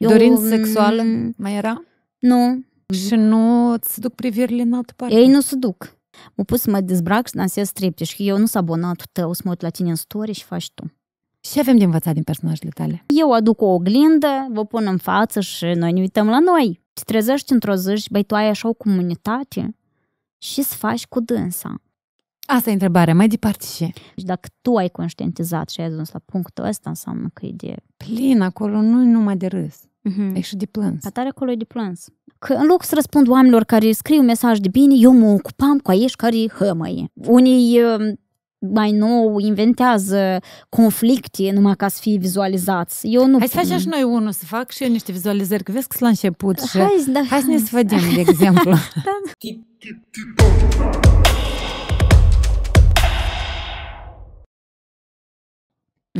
Eu, Dorință mm, sexuală mai era? Nu. Și nu îți duc privirile în altă parte? Ei nu se duc. M-au pus să mă dezbrac și dansez trepte și eu nu sunt abonatul tău să mă uit la tine în story și faci tu. Și avem de învățat din personajele tale? Eu aduc o oglindă, vă pun în față și noi ne uităm la noi. Te trezești într-o zi și băi, tu ai așa o comunitate și să faci cu dânsa. Asta e întrebarea, mai departe ce? Și dacă tu ai conștientizat și ai ajuns la punctul ăsta, înseamnă că e de... Plin, acolo nu numai de râs. Mm-hmm. Ești de plâns. Atare acolo e de plâns. Că în loc să răspund oamenilor care scriu mesaj de bine, eu mă ocupam cu aici care hămăie. Unii mai nou inventează conflicte numai ca să fie vizualizați. Eu nu... Hai să facem și noi unul, să fac și eu niște vizualizări, că vezi că la început și... Hai, da, hai, hai să ne sfădim, de exemplu.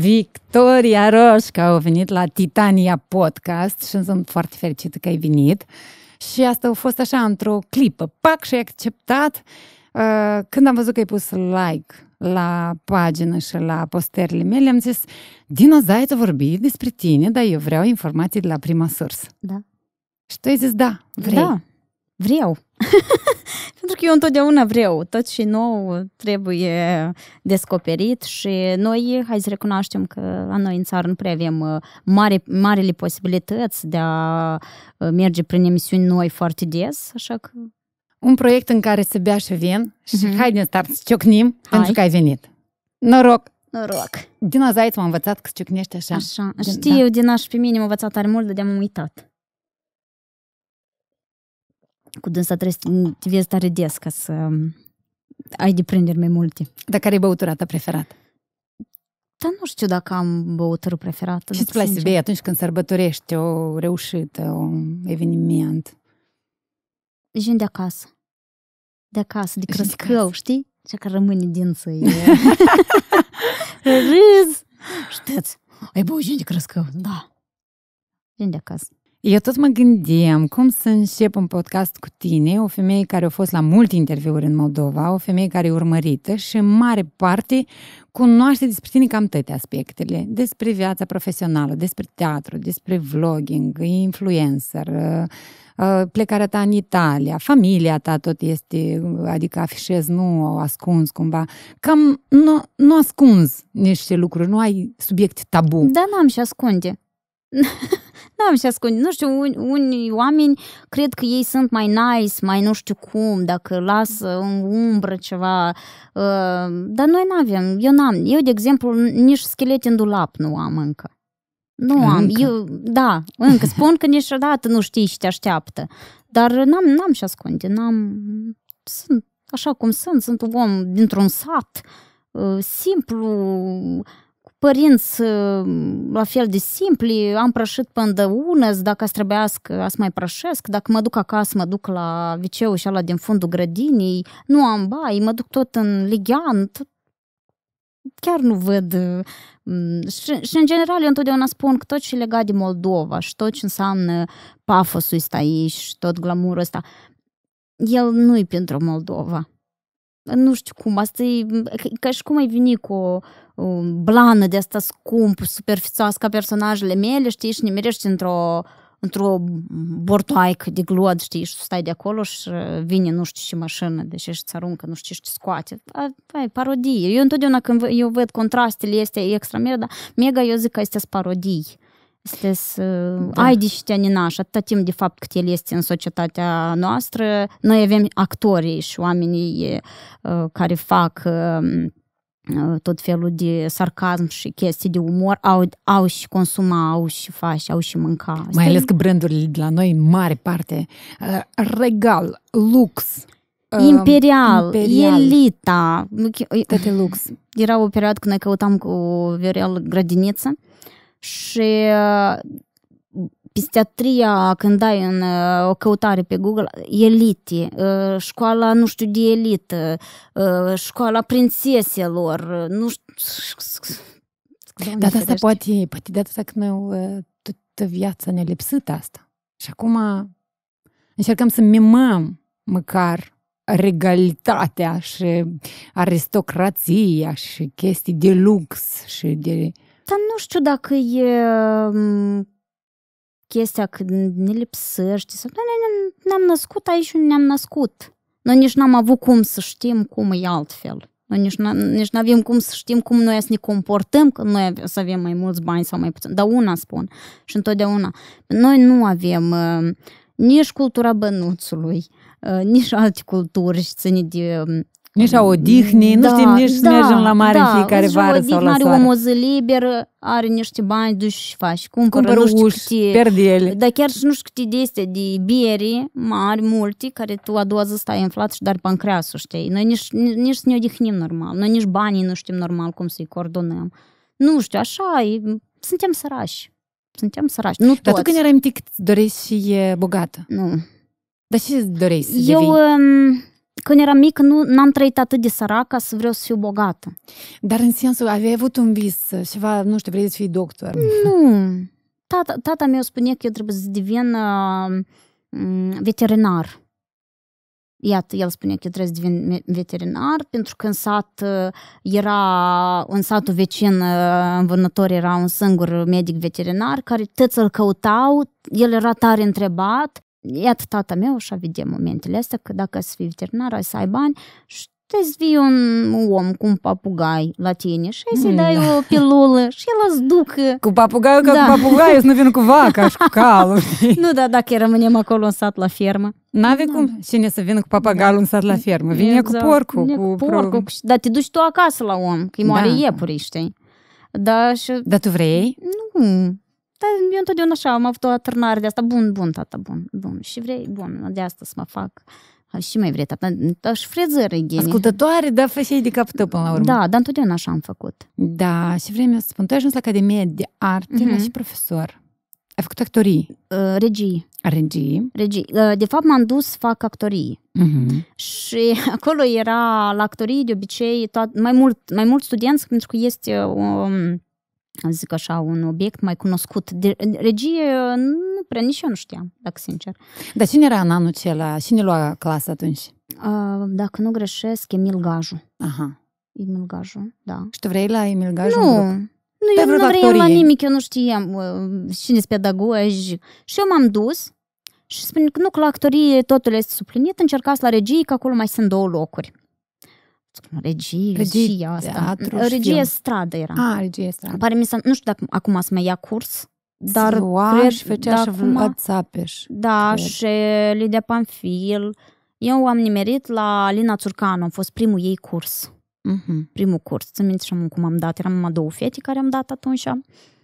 Victoria Roșca a venit la Titania Podcast și sunt foarte fericită că ai venit. Și asta a fost așa într-o clipă, pac și ai acceptat. Uh, când am văzut că ai pus like la pagină și la postările mele, am zis, Dino Zaiță vorbi despre tine, dar eu vreau informații de la prima sursă. Da. Și tu ai zis, da, vrei. Da vreau. Pentru că eu întotdeauna vreau. Tot și nou trebuie descoperit și noi, hai să recunoaștem că la noi în țară nu prea avem mari, uh, marile posibilități de a uh, merge prin emisiuni noi foarte des, așa că... Un proiect în care să bea și vin și mm-hmm. hai din start să ciocnim hai. pentru că ai venit. Noroc! Noroc! Dina Zaiț m-a învățat că ciocnește așa. Așa. Din, Știu, da. Dina și pe mine m-a învățat tare mult, de am uitat cu dânsa trebuie să te vezi des ca să um, ai de prinderi mai multe. Dar care e băutura ta preferată? Dar nu știu dacă am băutură preferată. Ce ți place să bei atunci când sărbătorești o reușită, un eveniment? Gen de acasă. De acasă, de crăscău, știi? Ce care rămâne din să Râz! Știți, ai băut gen de crăscău? Da. Gen de acasă. Eu tot mă gândeam cum să încep un podcast cu tine, o femeie care a fost la multe interviuri în Moldova, o femeie care e urmărită și în mare parte cunoaște despre tine cam toate aspectele, despre viața profesională, despre teatru, despre vlogging, influencer, uh, uh, plecarea ta în Italia, familia ta tot este, uh, adică afișez, nu au ascuns cumva. Cam nu, nu ascunzi niște lucruri, nu ai subiect tabu. Da, n-am și ascunde. N-am ce ascund. Nu știu, un, unii oameni cred că ei sunt mai nice, mai nu știu cum, dacă lasă în umbră ceva. Uh, dar noi nu avem. Eu n-am. Eu, de exemplu, nici schelet în dulap nu am încă. Nu încă. am. Eu, da, încă. Spun că niciodată nu știi și te așteaptă. Dar n-am, n-am ascunde. N-am... Sunt așa cum sunt. Sunt un om dintr-un sat. Uh, simplu părinți ă, la fel de simpli, am prășit până de unes. dacă ați trebuia să mai prășesc, dacă mă duc acasă, mă duc la viceu și ala din fundul grădinii, nu am bai, mă duc tot în ligian, tot chiar nu văd. Ă, și, și în general eu întotdeauna spun că tot ce e legat de Moldova și tot ce înseamnă pafosul ăsta aici și tot glamurul ăsta, el nu e pentru Moldova. Nu știu cum, asta e ca și cum ai veni cu blană de asta scump, superficioasă ca personajele mele, știi, și nimerești într-o într-o bortoaică de glod, știi, și stai de acolo și vine nu știu ce mașină, deci îți aruncă, nu știu ce scoate. Ai, parodie. Eu întotdeauna când eu văd contrastele, este extra merda, mega eu zic că este parodii. Este da. ai și te atâta timp de fapt cât el este în societatea noastră, noi avem actorii și oamenii care fac uh, Ă, tot felul de sarcasm și chestii de umor, au, au și consuma, au și face, au și mânca. Mai ales că brandurile de la noi, în mare parte, ă, regal, lux, ă, Imperial, imperial, elita. Toate lux. Era o perioadă când ne căutam cu Viorel grădiniță și peste când dai în uh, o căutare pe Google, elite, uh, școala nu știu de elită, uh, școala prințeselor, nu știu... Dar asta poate, poate de asta că noi toată viața ne-a lipsit asta. Și acum încercăm să mimăm măcar regalitatea și aristocrația și chestii de lux și de... Dar nu știu dacă e mm, chestia că ne lipsește, sau ne, ne-am născut aici și ne-am născut. Noi nici n-am avut cum să știm cum e altfel. Noi nici, n- n-avem cum să știm cum noi să ne comportăm când noi să avem mai mulți bani sau mai puțin. Dar una spun și întotdeauna. Noi nu avem uh, nici cultura bănuțului, uh, nici alte culturi și ține de nici a odihni, da, nu știm nici da, mergem la mare da, în fiecare vară sau la soare. are o moză liberă, are niște bani, duci și faci. Cumpără, Cumpără nu știu uși, Dar chiar și nu știu câte de este de bieri mari, multe, care tu a doua zi stai inflat și dar pancreasul, știi? Noi nici, nici să ne odihnim normal. Noi nici banii nu știm normal cum să-i coordonăm. Nu știu, așa e, suntem sărași. Suntem sărași. Nu toți. Dar tu când erai mic, doreai să fie bogată? Nu. Dar ce doreai să Eu, devii? Um, când eram mică, nu, am trăit atât de săracă să vreau să fiu bogată. Dar în sensul, aveai avut un vis, ceva, nu știu, vrei să fii doctor? Nu. Tata, tata a spune că eu trebuie să devin uh, mm, veterinar. Iată, el spune că eu trebuie să devin veterinar, pentru că în sat uh, era, în satul vecin, uh, în vânător era un singur medic veterinar, care tăți îl căutau, el era tare întrebat iată, tata meu și-a vede momentele astea că dacă să fii veterinar, ai să ai bani și te zvii un om cu un papugai la tine și să-i mm, dai da. o pilulă și el îți ducă. Cu papugaiul ca da. cu papugaiul, să nu vin cu vaca și cu calul. nu, da, dacă rămânem acolo în sat la fermă. N-avei da. cum cine să vină cu papagalul da. în sat la da. fermă. Vine exact. cu porcul. Vine cu, cu porcul. Pro... Dar te duci tu acasă la om, că-i moare da. iepuri, știi? Da, și... Dar tu vrei? Nu. Dar eu întotdeauna așa am avut o atârnare de asta, bun, bun, tata, bun, bun. Și vrei, bun, de asta să mă fac. Și mai vrei, tata, dar și frezări genie. Ascultătoare, dar făceai de capătă până la urmă. Da, dar întotdeauna așa am făcut. Da, și vrei să spun, tu ai ajuns la Academia de Arte, mm-hmm. și profesor. Ai făcut actorii? Uh, regii. Regii. Regii. Uh, de fapt, m-am dus să fac actorii. Uh-huh. Și acolo era la actorii, de obicei, toat, mai, mult, mai mult studenți, pentru că este um, zic așa, un obiect mai cunoscut. De, regie, uh, nu prea, nici eu nu știam, dacă sincer. Dar cine era în anul acela? Cine lua clasa atunci? Uh, dacă nu greșesc, Emil Gaju. Aha. Emil Gaju, da. Și tu vrei la Emil Gaju? Nu. Nu, eu nu vreau la nimic, eu nu știam uh, cine s pedagogi. Și eu m-am dus și spun că nu, că la actorie totul este suplinit, încercați la regie, că acolo mai sunt două locuri regie, regie și asta. Teatru, regie știu. stradă era. A, ah, regie stradă. Pare mi nu știu dacă acum să mai ia curs, dar Ziua, cred, și făcea da, și WhatsApp. Da, cred. și Lidia Panfil. Eu am nimerit la Lina Țurcanu, a fost primul ei curs. Uh-huh. Primul curs, să minți și cum am dat. Eram numai două fete care am dat atunci.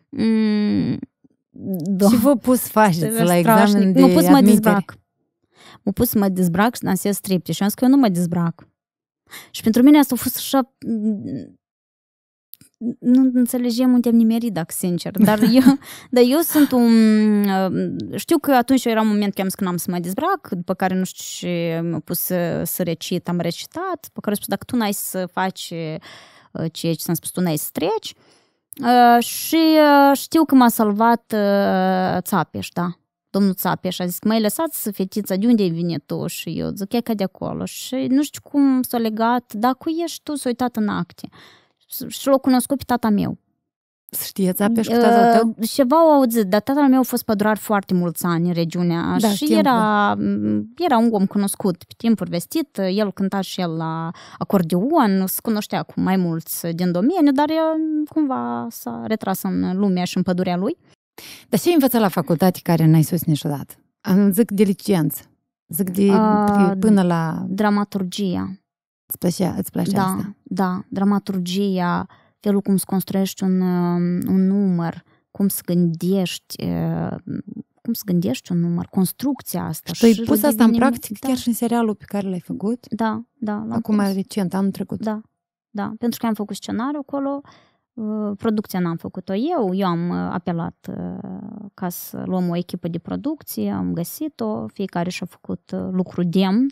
Mm, da. Și vă pus faceți la examen de Nu a pus mă dezbrac. M-a pus să mă dezbrac și dansez stripte. Și am zis că eu nu mă dezbrac. Și pentru mine asta a fost așa mm, nu înțelegem unde am nimerit, dacă sincer, dar eu, dar eu sunt un... Uh, știu că atunci era un moment că am zis că n-am să mă dezbrac, după care nu știu ce am a pus să, să recit, am recitat, după care spus, dacă tu n-ai să faci uh, ceea ce am spus, tu n-ai să treci. Uh, și uh, știu că m-a salvat uh, Țapeș, da domnul Țape și a zis, că mai lăsați fetița, de unde ai venit tu? Și eu zic, e ca de acolo. Și nu știu cum s-a legat, dar cu ești tu, s-a uitat în acte. Și l-a cunoscut pe tata meu. Știe Țape uh, și cu tata tău? Uh, ceva au auzit, dar tatăl meu a fost pădurar foarte mulți ani în regiunea da, și era, da. Mm, era un om cunoscut, pe timpuri vestit, el cânta și el la acordeon, se cunoștea cu mai mulți din domeniu, dar cumva s-a retras în lumea și în pădurea lui. Dar ce ai învățat la facultate care n-ai sus niciodată? Am zic de licență. Zic de uh, până la... Dramaturgia. Îți plăcea, îți plăcea da, asta? Da, dramaturgia, felul cum să construiești un, um, un număr, cum să gândești, cum să gândești un număr, construcția asta. Și tu ai pus asta în practică da. chiar și în serialul pe care l-ai făcut? Da, da. Acum pus. recent, anul trecut. Da, da, pentru că am făcut scenariul acolo, uh, Ă, producția n-am făcut-o eu, eu am ă, apelat ă, ca să luăm o echipă de producție, am găsit-o, fiecare și-a făcut lucru demn,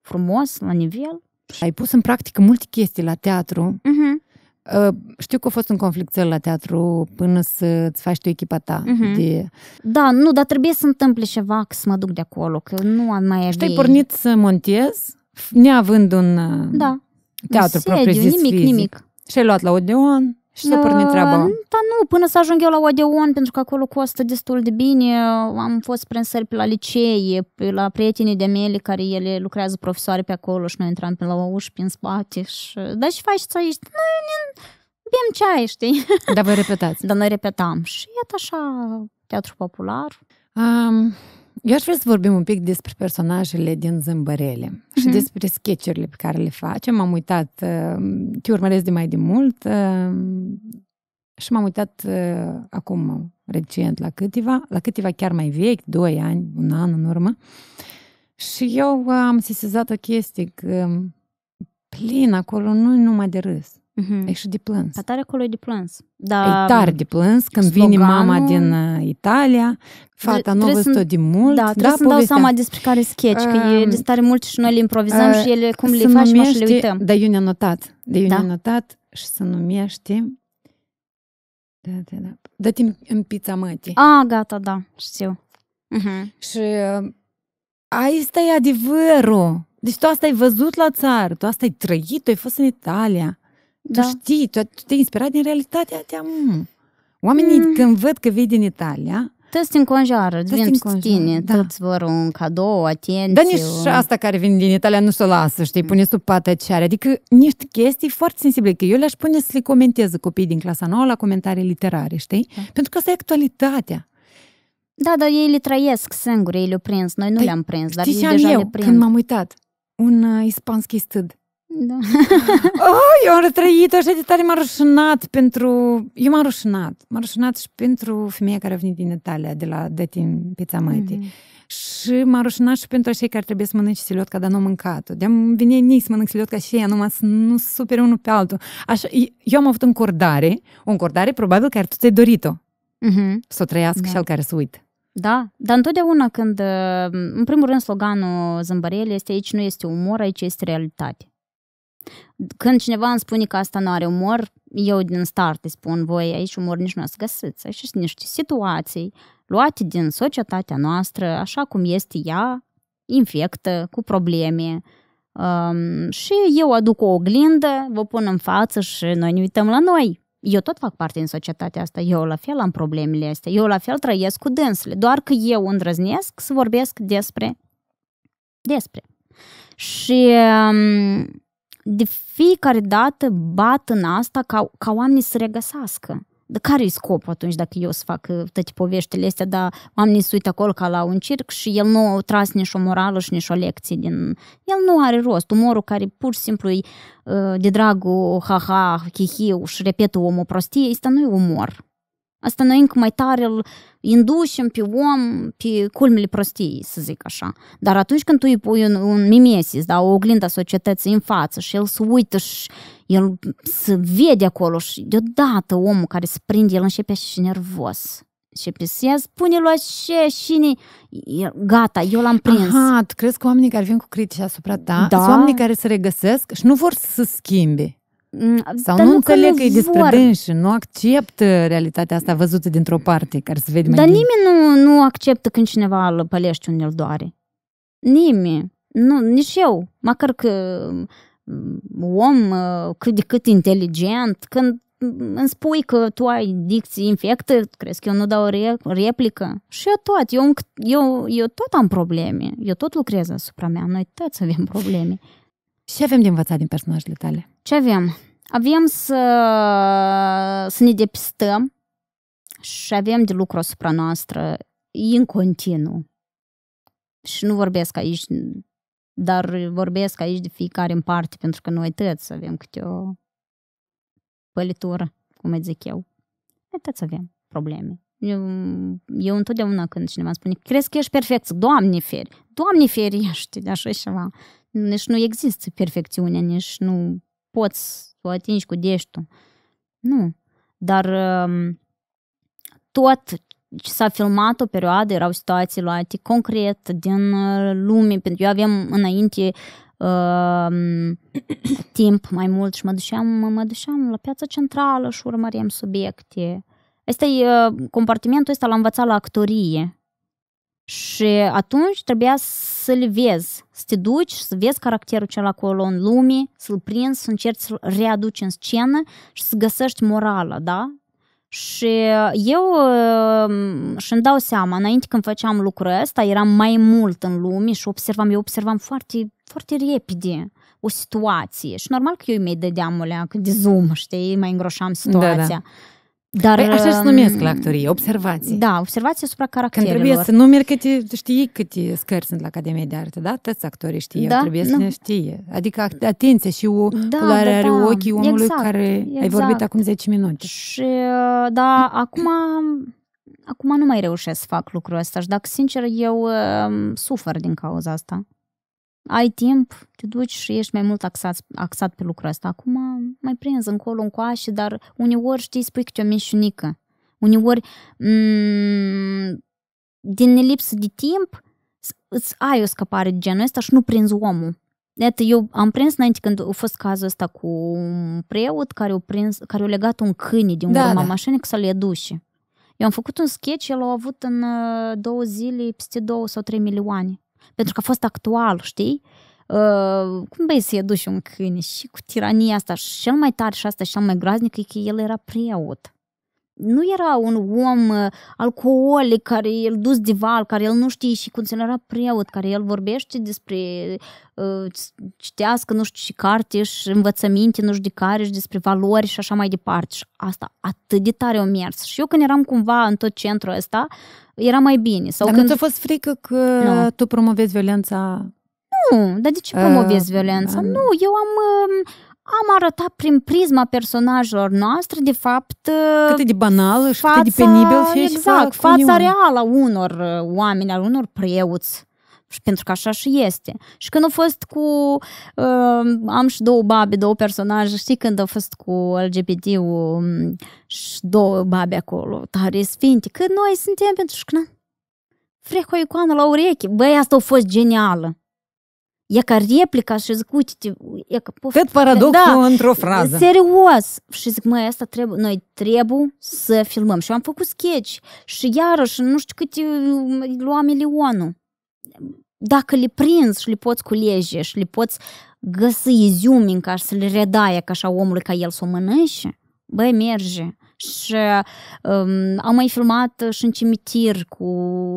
frumos, la nivel. Ai pus în practică multe chestii la teatru. Uh-huh. Știu că a fost un conflict la teatru până să-ți faci tu echipa ta. Uh-huh. De... Da, nu, dar trebuie să întâmple ceva că să mă duc de acolo, că nu am mai Și ai pornit să montezi, neavând un da. teatru propriu-zis nimic, fizic. nimic. Și ai luat la Odeon. Super ne ă, treaba. Da, nu, până să ajung eu la Odeon, pentru că acolo costă destul de bine. Am fost prin sări pe la licee, pe la prietenii de mele care ele lucrează profesoare pe acolo și noi intram pe la o ușă prin spate și... Da, și ce aici? Noi ne... ce ceai, știi? Dar voi repetați. Dar noi repetam și iată așa teatru popular. Um, eu aș vrea să vorbim un pic despre personajele din Zâmbărele mm-hmm. și mhm. despre sketchurile pe care le facem. M-am uitat, uh, te urmăresc de mai de mult uh, și m-am uitat uh, acum recent la câteva, la câteva chiar mai vechi, doi ani, un an în urmă. Și eu am sesizat o chestie că plin acolo nu numai de râs. Mm-hmm. E și de plâns. Dar tare acolo e de plâns. Da, e tare de plâns când sloganul... vine mama din uh, Italia, fata nu a văzut de mult. Da, da trebuie da, să-mi dau seama despre care sketch, uh, că e um, de tare mult și noi le improvizăm uh, și ele cum le facem și le uităm. Da, eu ne-am notat. Da, eu ne-am notat și să numește... Da, da, da. Dă-te în pizza mătii. A, gata, da, știu. Uh-huh. Și uh, asta e adevărul. Deci tu asta ai văzut la țară, tu asta ai trăit, tu ai fost în Italia. Da. Tu știi, tu, tu te-ai inspirat din realitatea ta. Oamenii mm. când văd că vii din Italia... Toți te înconjoară, îți vin tine, da. toți vor un cadou, atenție. Dar nici asta care vine din Italia nu se lasă, știi, mm. pune sub pată are. Adică niște chestii foarte sensibile, că eu le-aș pune să le comenteze copiii din clasa nouă la comentarii literare, știi? Da. Pentru că asta e actualitatea. Da, dar ei le trăiesc singuri, ei le-au prins. Noi nu da, le-am prins, dar ei deja eu, le prind. când m-am uitat, un uh, ispanski stâd. Da. oh, eu am retrăit așa de tare, m-a rușinat pentru... Eu m-am rușinat. M-am rușinat și pentru femeia care a venit din Italia, de la Datin Pizza Mate. Mm-hmm. Și m-a rușinat și pentru cei care trebuie să mănânce siliotca, dar nu au mâncat-o. De-am venit nici să mănânc siliotca și ea, numai să nu supere unul pe altul. Așa, eu am avut încordare, o încordare probabil care tu ți-ai dorit-o. Mm-hmm. Să o trăiască da. al care să uită. Da, dar întotdeauna când, uh, în primul rând, sloganul zâmbărele este aici nu este umor, aici este realitate. Când cineva îmi spune că asta nu are umor, eu din start îi spun, voi aici umor nici nu o să găsiți. Aici sunt niște situații luate din societatea noastră, așa cum este ea, infectă, cu probleme. Um, și eu aduc o oglindă, vă pun în față și noi ne uităm la noi. Eu tot fac parte din societatea asta, eu la fel am problemele astea, eu la fel trăiesc cu dânsele, doar că eu îndrăznesc să vorbesc despre despre. Și um, de fiecare dată bat în asta ca, ca oamenii să regăsească. Dar care e scopul atunci dacă eu să fac uh, toate poveștile astea, dar oamenii se uită acolo ca la un circ și el nu a tras nici o morală și nici o lecție din... El nu are rost. Umorul care pur și simplu e uh, de dragul ha-ha, chihiu și repetă omul prostie, este nu e umor. Asta noi încă mai tare îl inducem pe om pe culmele prostiei, să zic așa. Dar atunci când tu îi pui un, un mimesis, da, o oglindă a societății în față și el se uită și el se vede acolo și deodată omul care se prinde, el începe și nervos și ea spune lui așa și gata, eu l-am prins. Aha, tu crezi că oamenii care vin cu critici asupra ta da. sunt oamenii care se regăsesc și nu vor să se schimbe. Mm, Sau dar nu înțeleg că e despre dânsi, nu acceptă realitatea asta văzută dintr-o parte care se vede mai Dar din. nimeni nu, nu acceptă când cineva îl pălește unde îl doare. Nimeni. Nu, nici eu. Măcar că mm, om uh, cât de cât inteligent, când mm, îmi spui că tu ai dicție infectă, crezi că eu nu dau re- replică? Și eu tot, eu, eu, eu tot am probleme, eu tot lucrez asupra mea, noi toți avem probleme. Ce avem de învățat din personajele tale? Ce avem? Avem să, să ne depistăm și avem de lucru asupra noastră în continuu. Și nu vorbesc aici, dar vorbesc aici de fiecare în parte, pentru că noi toți avem câte o pălitură, cum îi zic eu. Noi toți avem probleme. Eu, eu întotdeauna când cineva spune, crezi că ești perfect, Doamne feri, Doamne feriește de așa ceva. Deci nu există perfecțiune, nici nu poți să o atingi cu deștul. Nu. Dar um, tot ce s-a filmat o perioadă, erau situații luate concret din uh, lume, pentru că eu aveam înainte uh, timp mai mult și mă duceam, mă duceam la piața centrală și urmăream subiecte. Este uh, compartimentul ăsta l-am învățat la actorie și atunci trebuia să l vezi, să te duci, să vezi caracterul cel acolo în lume, să-l prinzi, să încerci să-l readuci în scenă și să găsești morala, da? Și eu uh, și îmi dau seama, înainte când făceam lucrul ăsta, eram mai mult în lume și observam, eu observam foarte, foarte repede o situație. Și normal că eu îmi dădeam o leacă de zoom, știi, mai îngroșam situația. Da, da. Dar, păi așa se um, numesc la actorie, observații. Da, observații asupra caracterelor. Când trebuie să numeri câte, știi câte scări sunt la Academia de Artă, da? Toți actorii știe, da? trebuie să ne știe. Adică atenție și o da, culoare da, are da. ochii omului exact, care exact. ai vorbit acum 10 minute. Și, uh, da, acum, acum nu mai reușesc să fac lucrul ăsta și dacă sincer eu uh, sufăr din cauza asta ai timp, te duci și ești mai mult axat, axat pe lucrul ăsta. Acum mai prins încolo, încoașe, dar uneori știi, spui câte o mișunică. Uneori, m- mm, din lipsă de timp, îți ai o scăpare de genul ăsta și nu prinzi omul. Iată, eu am prins înainte când a fost cazul ăsta cu un preot care a, prins, care a legat un câine din da, urma da. mașinii că să le duce. Eu am făcut un sketch, el a avut în uh, două zile peste două sau trei milioane pentru că a fost actual, știi? Uh, cum vei să educi un câine și cu tirania asta și cel mai tare și asta și cel mai groaznic e că el era preot nu era un om uh, alcoolic care el dus de val, care el nu știe și cum se era preot, care el vorbește despre uh, citească nu știu și carte și învățăminte nu știu de care și despre valori și așa mai departe. Și asta atât de tare o mers. Și eu când eram cumva în tot centrul ăsta, era mai bine. Sau Dar când... nu a fost frică că nu. tu promovezi violența nu, dar de ce uh, promovezi uh, violența? Uh, nu, eu am, um, am arătat prin prisma personajelor noastre, de fapt... Uh, cât e de banală și fața, cât de penibil fie Exact, fața reală a unor uh, oameni, a unor preoți. Și pentru că așa și este. Și când a fost cu... Uh, am și două babe, două personaje, știi când a fost cu LGBT-ul um, și două babe acolo, tare sfinte, că noi suntem pentru că... Frecă o icoană la ureche. Băi, asta a fost genială e ca replica și zic, uite, e ca poftă. Cât paradoxul da, într-o frază. Serios. Și zic, măi, asta trebuie, noi trebuie să filmăm. Și am făcut sketch și iarăși, nu știu câte, lua milionul. Dacă le prinzi și le poți culege și le poți găsi iziumi în care să le redaie ca așa omului ca el să o mănânce, băi, merge. Și um, am mai filmat și în cimitir cu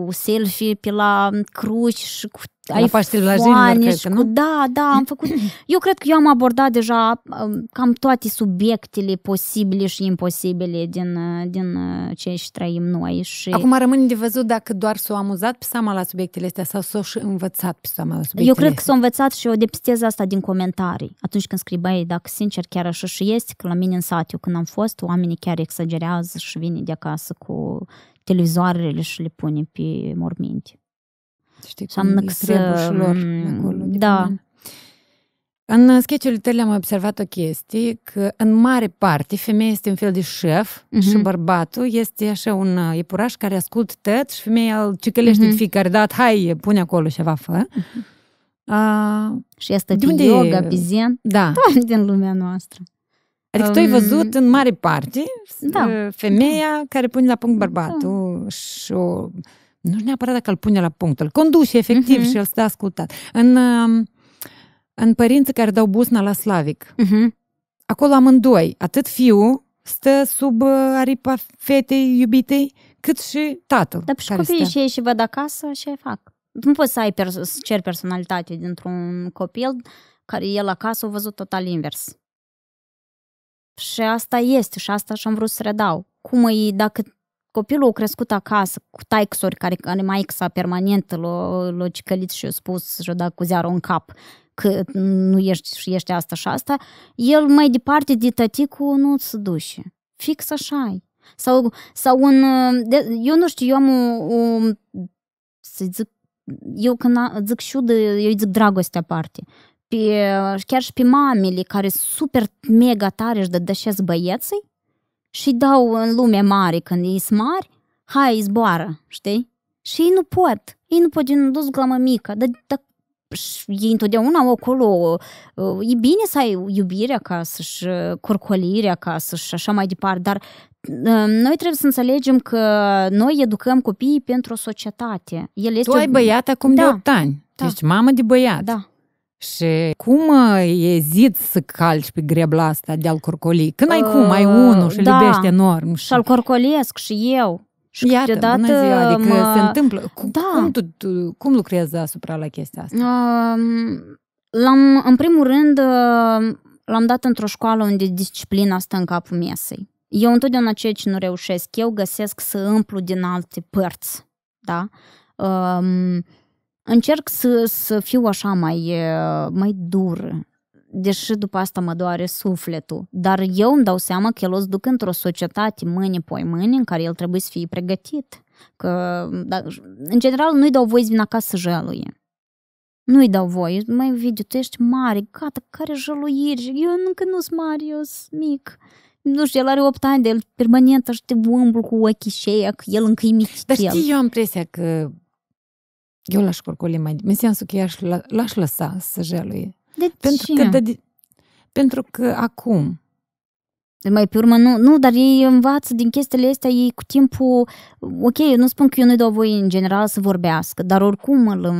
selfie pe la cruci și cu ai foane și cu, da, da, am făcut, eu cred că eu am abordat deja um, cam toate subiectele posibile și imposibile din, uh, din uh, ce și trăim noi. Și... Acum rămâne de văzut dacă doar s-o amuzat pe seama la subiectele astea sau s-o și învățat pe seama la subiectele Eu cred că s-o învățat și o depistez asta din comentarii. Atunci când băi, dacă sincer chiar așa și este, că la mine în sat eu când am fost, oamenii chiar exagerează și vine de acasă cu televizoarele și le pune pe morminte. Știi și am năxat. Da. În sketchurile tale am observat o chestie, că în mare parte femeia este un fel de șef uh-huh. și bărbatul este așa un uh, iepuraș care ascultă tăt și femeia îl cicălește uh-huh. Mhm. de fiecare dată, hai, pune acolo ceva, fă. Uh-huh. A, și asta de unde... yoga, pe zen, da. toate din lumea noastră. Adică tu ai um, văzut în mare parte da. Uh, femeia da. care pune la punct da. bărbatul da. și o nu neapărat dacă îl pune la punct, îl conduce efectiv uh-huh. și el stă ascultat. În, um, în părinții care dau busna la Slavic, uh-huh. acolo amândoi, atât fiul stă sub uh, aripa fetei iubitei, cât și tatăl. Dar și copiii și ei și văd acasă și fac. Nu poți să ai pers- să cer personalitate dintr-un copil care el acasă a văzut total invers. Și asta este și asta și-am vrut să redau. Cum e, dacă copilul a crescut acasă cu taixuri care, care mai exa permanent l o l și a spus și-a cu ziarul în cap că nu ești și ești asta și asta, el mai departe de tăticul nu se duce. Fix așa e. Sau, sau un... De, eu nu știu, eu am o, un să zic, eu când zic de, eu zic dragostea aparte. Pe, chiar și pe mamele care super mega tare și dădășesc băieții, și dau în lume mare când ei mari, hai, zboară, știi? Și ei nu pot. Ei nu pot, gen, dus la mămică. Dar, dar ei întotdeauna au acolo. Uh, e bine să ai ca să și uh, ca să și așa mai departe, dar uh, noi trebuie să înțelegem că noi educăm copiii pentru o societate. El este tu ai o... băiat acum da. de 8 ani. Da. ești mamă de băiat. Da. Și cum ezit să calci pe grebla asta de-al corcolii? Când ai cum, ai ă, unul și da, iubești enorm. Și al corcolesc și eu. Și Iată, bună ziua, adică mă... se întâmplă. Cum, da. cum, tu, tu, cum lucrezi asupra la chestia asta? Uh, l-am, în primul rând, ă, l-am dat într-o școală unde disciplina stă în capul mesei. Eu întotdeauna ceea ce nu reușesc, eu găsesc să împlu din alte părți. Da? uh, Încerc să, să fiu așa mai, mai dur, deși după asta mă doare sufletul. Dar eu îmi dau seama că el o să duc într-o societate mâine poi mâine în care el trebuie să fie pregătit. Că, da, în general, nu-i dau voie să vină acasă să jăluie. Nu-i dau voie. Mai video, tu ești mare, gata, care jăluiri? Eu încă nu sunt mare, eu sunt mic nu știu, el are 8 ani de el permanent așa te cu ochii și că el încă e mic. Dar știi, eu am impresia că eu l-aș corcoli mai... În sensul că i-aș, l-aș lăsa să jeluie. De pentru cine? Că, de, pentru că acum... De mai pe urmă, nu, nu, dar ei învață din chestiile astea, ei cu timpul, ok, nu spun că eu nu-i dau voie în general să vorbească, dar oricum îl,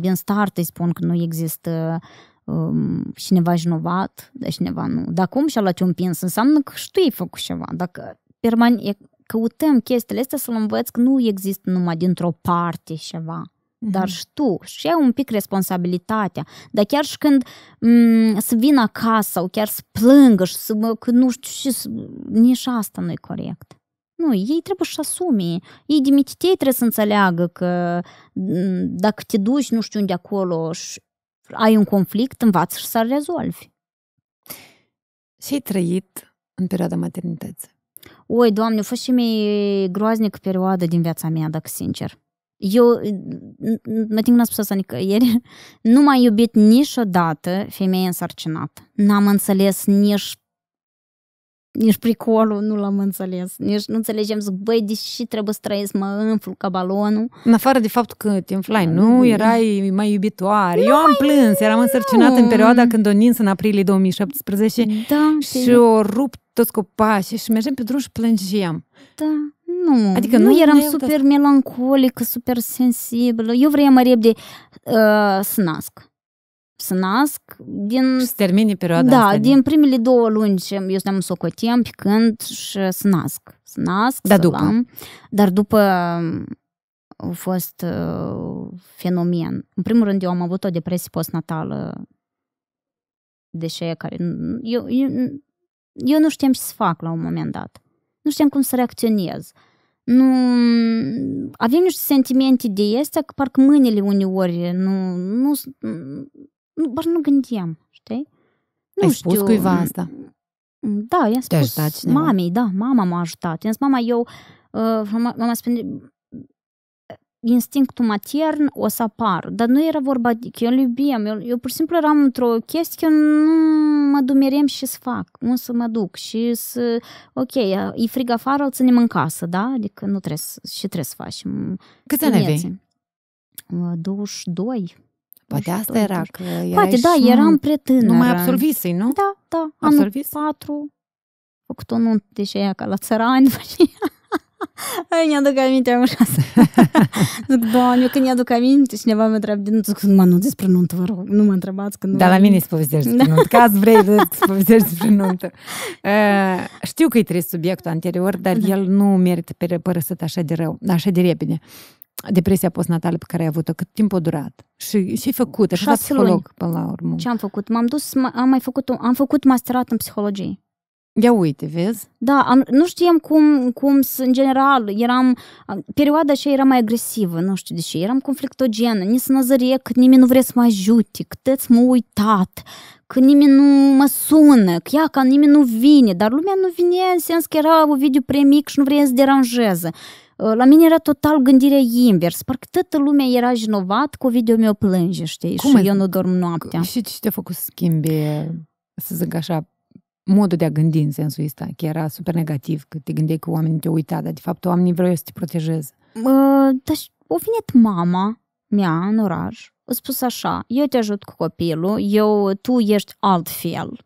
din start îi spun că nu există um, cineva jinovat, dar deci cineva nu. Dacă cum și-a luat un pins, înseamnă că și tu ai făcut ceva. Dacă permanent, căutăm chestiile astea să-l învăț că nu există numai dintr-o parte ceva dar mhm. și tu și ai un pic responsabilitatea. Dar chiar și când m- să vin acasă sau chiar să plângă și să, mă, că nu știu ce, nici asta nu e corect. Nu, ei trebuie să asume. Ei de mititei trebuie să înțeleagă că m- dacă te duci nu știu unde acolo și ai un conflict, învață și să-l rezolvi. Și ai trăit în perioada maternității? Oi, Doamne, a fost și mie groaznică perioadă din viața mea, dacă sincer eu, mă timp n-am spus asta nicăieri, nu m am iubit niciodată femeie însărcinată. N-am înțeles nici nici pricolul nu l-am înțeles, nici nu înțelegem, zic, băi, deși trebuie să trăiesc, mă înflu ca balonul. În afară de faptul că te înflai, nu erai mai iubitoare. Nu, Eu am plâns, eram însărcinată în perioada când o nins în aprilie 2017 da, și o rupt toți copașii și mergem pe drum și plângeam. Da. Nu. Adică nu, nu eram nu super melancolică, super sensibilă. Eu vreau mai repede uh, să nasc. Să nasc din... Și să termine perioada da, asta. Da, din primele două luni ce eu suntem să o timp când și să nasc. Să nasc, Da să după. am Dar după a fost uh, fenomen. În primul rând, eu am avut o depresie postnatală de ce care... Eu, eu, eu nu știam ce să fac la un moment dat. Nu știam cum să reacționez. Uh, nu avem niște sentimente de este, că parcă mâinile uneori nu, nu, nu, nu gândeam, știi? Nu Ai știu. spus cuiva asta? Da, i-am spus mamei, da, mama m-a ajutat. I-am spus, mama, eu, uh, mama spune, instinctul matern o să apară. Dar nu era vorba că eu îl iubiam, eu, eu pur și simplu eram într-o chestie, eu nu mă dumerem și să fac, nu să mă duc și să, ok, e frig afară, îl ținem în casă, da? Adică nu trebuie și trebuie să facem. Câți ani aveai? 22. Uh, Poate asta era că Poate, da, eram pretână. Nu mai absolvisei, nu? Da, da, Absolvis? anul 4, făcut o nuntă deși ea ca la țărani, Ai, mi-aduc aminte, am așa Zic, doamne, eu când mi-aduc aminte, cineva mi-a întrebat nu, zic, mă, nu despre nuntă, vă rog, nu mă întrebați când... Dar la mine îți povestești despre da. nuntă, că ați vrei să povestești despre nuntă. Eh, știu că-i trist subiectul anterior, dar da. el nu merită părăsit așa de rău, așa de repede. Depresia postnatală pe care ai avut-o, cât timp a durat? Și ce ai făcut? Așa psiholog luni. până la urmă. Ce am făcut? M-am dus, am mai făcut, am făcut masterat în psihologie. Ia uite, vezi? Da, am, nu știam cum, cum să, în general, eram, perioada aceea era mai agresivă, nu știu de ce, eram conflictogenă, Nici să năzărie că nimeni nu vrea să mă ajute, că tăți mă uitat, că nimeni nu mă sună, că ia că nimeni nu vine, dar lumea nu vine în sens că era un video prea mic și nu vrea să deranjeze. Ă, la mine era total gândirea invers, parcă toată lumea era jinovat cu video meu plânge, știi, Cum și e? eu nu dorm noaptea. Și ce te-a făcut să schimbi, să zic așa, modul de a gândi în sensul ăsta, că era super negativ, că te gândeai că oamenii te uită, dar de fapt oamenii vreau să te protejeze. Uh, dar o venit mama mea în oraș, a spus așa, eu te ajut cu copilul, eu, tu ești altfel.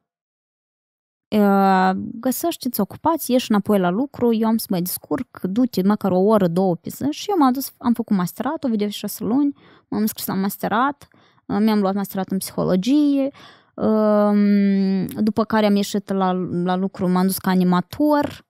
Uh, găsește-ți ocupați, ieși înapoi la lucru, eu am să mă descurc, du-te măcar o oră, două pe zi. Și eu m-am dus, am făcut masterat, o video șase luni, m-am scris la masterat, mi-am luat masterat în psihologie, uh, după care am ieșit la, la lucru, m-am dus ca animator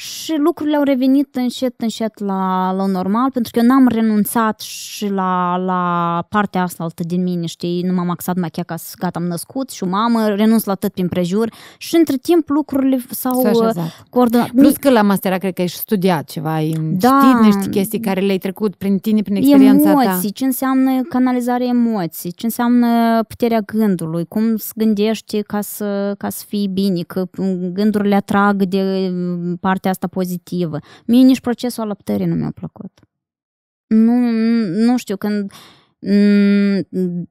și lucrurile au revenit încet, încet la, la normal, pentru că eu n-am renunțat și la, la partea asta altă din mine, știi, nu m-am axat mai chiar ca să gata, am născut și o mamă, renunț la tot prin prejur și între timp lucrurile s-au s-a uh, coordonat. Plus că la mastera cred că ai studiat ceva, ai da, știi niște chestii care le-ai trecut prin tine, prin experiența emoții, ta. ce înseamnă canalizare emoții, ce înseamnă puterea gândului, cum să gândești ca să, ca să fii bine, că gândurile atrag de partea chestia asta pozitivă. Mie nici procesul alăptării nu mi-a plăcut. Nu, nu știu, când mm,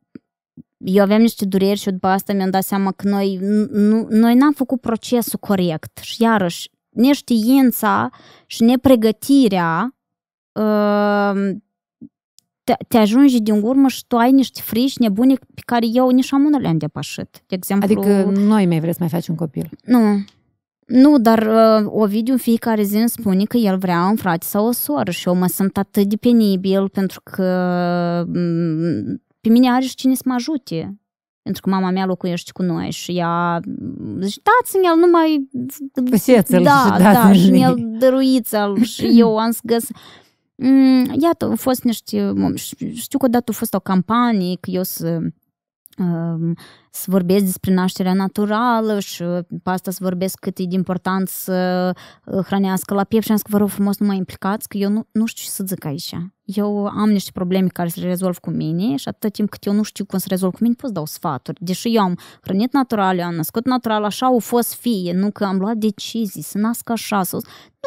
eu aveam niște dureri și după asta mi-am dat seama că noi, nu, noi n-am făcut procesul corect și iarăși neștiința și nepregătirea uh, te, te ajungi din urmă și tu ai niște frici nebune pe care eu nici amână le-am depășit. De exemplu, adică noi mai vreți să mai faci un copil. Nu, nu, dar uh, Ovidiu în fiecare zi îmi spune că el vrea un frate sau o soră și eu mă sunt atât de penibil pentru că mm, pe mine are și cine să mă ajute. Pentru că mama mea locuiește cu noi și ea mm, zice, dați-mi el numai... Păseți-l da, și da, și el dăruiți-l și eu am să găs... Mm, iată, au fost niște... Știu că odată a fost o campanie că eu să Uh, să vorbesc despre nașterea naturală și pe asta să vorbesc cât e de important să uh, hrănească la piept și am zis că vă rog frumos nu mă implicați, că eu nu, nu știu ce să zic aici. Eu am niște probleme care se rezolv cu mine și atât timp cât eu nu știu cum să rezolv cu mine, pot să dau sfaturi. Deși eu am hrănit natural, eu am născut natural, așa au fost fie, nu că am luat decizii, să nasc așa, sau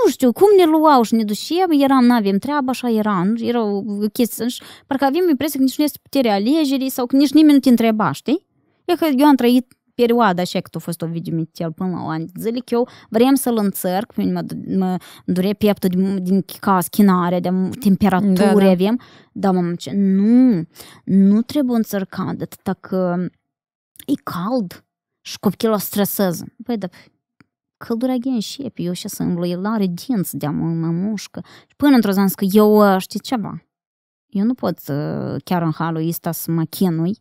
nu știu, cum ne luau și ne duceam, eram, nu avem treabă, așa era, erau chestii, și parcă avem impresia că nici nu este puterea alegerii sau că nici nimeni nu te întreba, știi? E că eu am trăit perioada așa că a fost o video Mitel până la de zile, că eu vrem să-l înțărc, păi mă, mă dure pieptul din, din ca schinare, de temperatură da, da. avem, dar mă ce nu, nu trebuie înțărcat, atâta că e cald și copilul stresează. Păi, dar căldura și eu și să îmblu, el are dinți de mă, mă mușcă. Și până într-o zi am zis că eu știi ceva, eu nu pot uh, chiar în halul ăsta să mă chinui,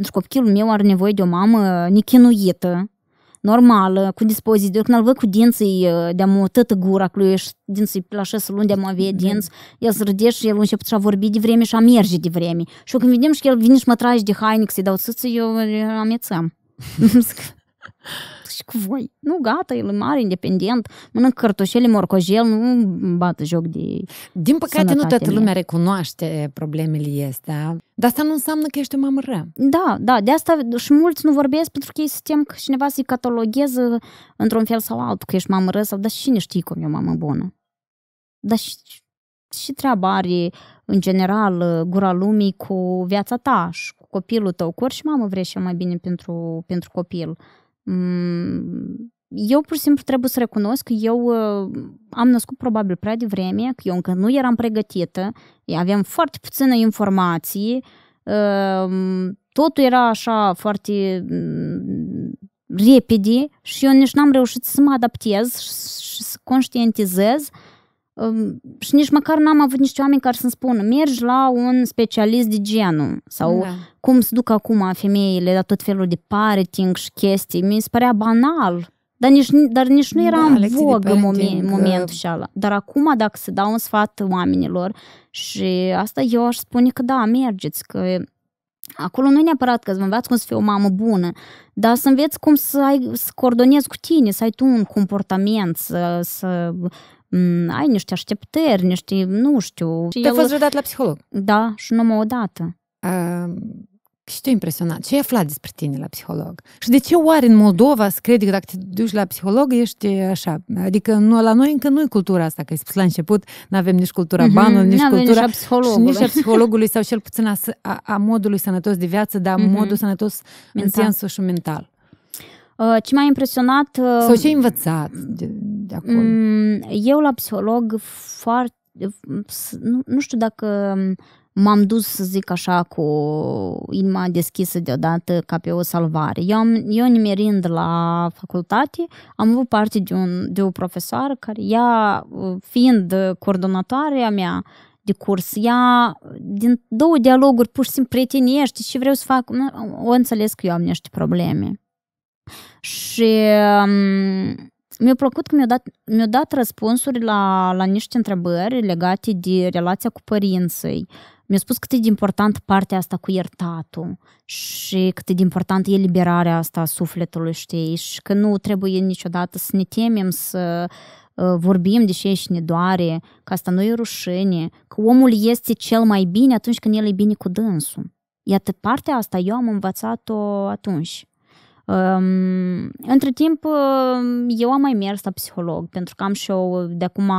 pentru că copilul meu are nevoie de o mamă nechinuită, normală, cu dispoziție. Eu când îl văd cu dinții, uh, de am tătă gura lui și dinții la șase luni de am avea da. dinți, el se râde și el începe să vorbi de vreme și a merge de vreme. Și eu când vedem și el vine și mă trage de haine, că să-i dau țâță, eu amețam. Și cu voi. Nu, gata, el e mare, independent, mănâncă cartoșele, morcojel, nu bată joc de Din păcate, nu toată lumea recunoaște problemele astea. Dar asta nu înseamnă că ești o mamă rea. Da, da, de asta și mulți nu vorbesc pentru că ei se tem că cineva să-i catalogheze într-un fel sau altul, că ești mamă rea sau, dar cine știe cum e o mamă bună? Dar și, și treaba are, în general, gura lumii cu viața ta și cu copilul tău. Cu orice mamă vrei și mai bine pentru, pentru copil eu pur și simplu trebuie să recunosc că eu ă, am născut probabil prea devreme, că eu încă nu eram pregătită, aveam foarte puțină informații, ă, totul era așa foarte mm, repede și eu nici n-am reușit să mă adaptez și să conștientizez uh, și nici măcar n-am avut niște oameni care să-mi spună mergi la un specialist de genul sau da. cum se duc acum femeile la tot felul de parenting și chestii. Mi se părea banal. Dar nici, dar nici nu da, era da, în vogă momen, uh, momentul ala. Dar acum, dacă se dau un sfat oamenilor, și asta eu aș spune că da, mergeți, că acolo nu e neapărat că să înveți cum să fii o mamă bună, dar să înveți cum să, ai, să coordonezi cu tine, să ai tu un comportament, să, să ai niște așteptări, niște, nu știu. Te-ai fost vreodată la psiholog? Da, și numai o dată. Uh, și tu impresionat. Ce ai aflat despre tine la psiholog? Și de ce oare în Moldova să crede că dacă te duci la psiholog ești așa? Adică nu, la noi încă nu e cultura asta, că ai spus la început, nu avem nici cultura mm-hmm, banului, nici cultura... Nici psihologului. nici a psihologului sau cel puțin a, a, a modului sănătos de viață, dar mm-hmm. modul sănătos mental. în sensul și mental. Uh, ce m-a impresionat... Uh, Sau ce ai învățat de, de acolo? Mm, eu la psiholog foarte... Nu, știu dacă m-am dus, să zic așa, cu inima deschisă deodată ca pe o salvare. Eu, am, eu nimerind la facultate, am avut parte de, un, de o profesoară care, ea, uh, fiind coordonatoarea mea, de curs. Ea, din două dialoguri, pur și simplu prieteniește și vreau să fac... O înțeles că eu am niște probleme. Și um, mi-a plăcut că mi-a dat, mi-a dat răspunsuri la, la niște întrebări legate de relația cu părinții. Mi-a spus cât e de important partea asta cu iertatul și cât e de important e liberarea asta a sufletului, știi, și că nu trebuie niciodată să ne temem să uh, vorbim de ce și ne doare, că asta nu e rușine, că omul este cel mai bine atunci când el e bine cu dânsul. Iată, partea asta eu am învățat-o atunci. Între timp, eu am mai mers la psiholog, pentru că am și eu, de acum,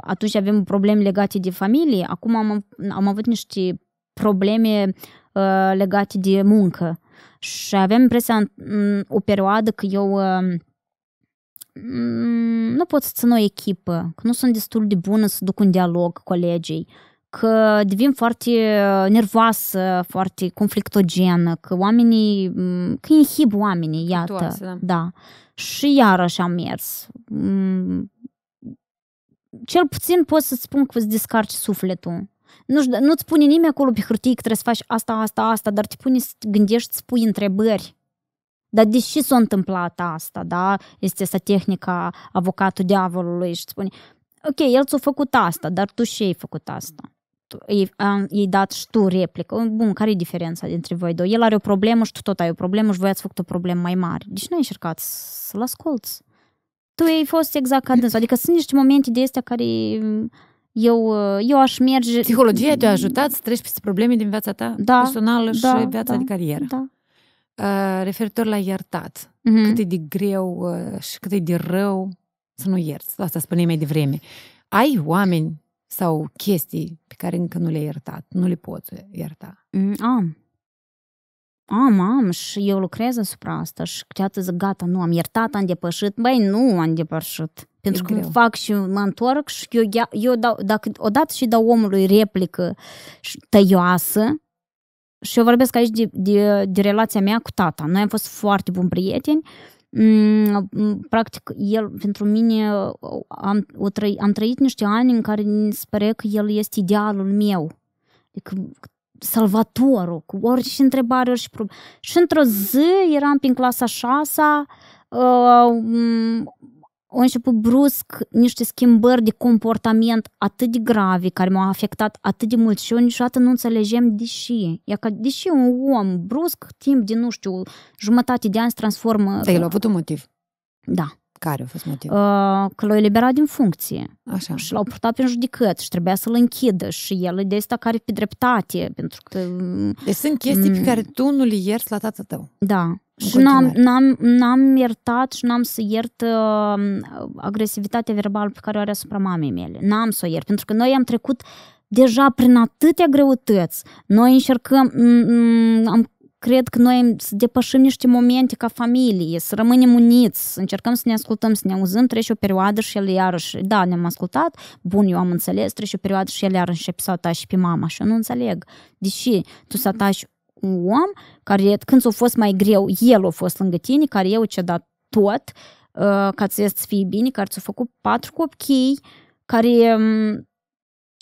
atunci avem probleme legate de familie, acum am, am avut niște probleme ă, legate de muncă. Și avem impresia o perioadă că eu ă, mm, nu pot să țin o echipă, că nu sunt destul de bună să duc un dialog cu colegii că devin foarte uh, nervoasă, foarte conflictogenă, că oamenii, mm, că inhib oamenii, iată. da. da. Și iarăși am mers. Mm, cel puțin pot să spun că îți descarci sufletul. Nu, nu-ți pune nimeni acolo pe hârtie că trebuie să faci asta, asta, asta, dar te pune să te gândești, să pui întrebări. Dar de ce s-a întâmplat asta, da? Este asta tehnica avocatul diavolului și spune, ok, el ți-a făcut asta, dar tu și ai făcut asta? ei, am, ei dat și tu replică. Bun, care e diferența dintre voi doi? El are o problemă și tu tot ai o problemă și voi ați făcut o problemă mai mare. Deci nu ai încercat să-l asculți. Tu ai fost exact ca dânsul. Adică sunt niște momente de astea care mm, eu, uh, eu aș merge... Psihologia te-a ajutat să treci peste probleme din viața ta da, personală și da, viața da, de carieră. Da. Uh, referitor la iertat, mm-hmm. cât e de greu uh, și cât e de rău să nu ierți. Asta spuneai mai devreme. Ai oameni sau chestii pe care încă nu le-ai iertat, nu le poți ierta? Mm, am. Am, am și eu lucrez asupra asta și câteodată zic, gata, nu, am iertat, am depășit. Băi, nu am depășit. Pentru e că greu. fac și mă întorc și eu, eu dau, dacă odată și dau omului replică tăioasă, și eu vorbesc aici de, de, de relația mea cu tata. Noi am fost foarte buni prieteni, practic, el, pentru mine, э, am, o trăi, am trăit niște ani în care mi se pare că el este idealul meu. Adică, salvatorul, cu orice întrebare, orice problemă. Și într-o zi eram prin clasa șasa, uh, au început brusc niște schimbări de comportament atât de grave, care m-au afectat atât de mult și eu niciodată nu înțelegem de E ca, de un om brusc, timp de, nu știu, jumătate de ani se transformă... Dar el a avut un motiv. Da. Care a fost motivul? Că l-au eliberat din funcție. Așa. Și l-au purtat prin judecăt și trebuia să-l închidă și el de asta care pe dreptate, pentru că... Deci sunt chestii pe care tu nu le ierți la tatăl tău. Da. Și n-am, n-am, n-am iertat și n-am să iert uh, agresivitatea verbală pe care o are asupra mamei mele. N-am să o iert, pentru că noi am trecut deja prin atâtea greutăți. Noi încercăm, m- m- am cred că noi să depășim niște momente ca familie, să rămânem uniți, să încercăm să ne ascultăm, să ne auzim, trece o perioadă și el iarăși, da, ne-am ascultat, bun, eu am înțeles, trece o perioadă și el iarăși și să și pe mama și eu nu înțeleg. Deși tu să ataci un om care când s-a fost mai greu, el a fost lângă tine, care eu ce dat tot uh, ca să ți fie bine, care ți-a făcut patru copii, care um,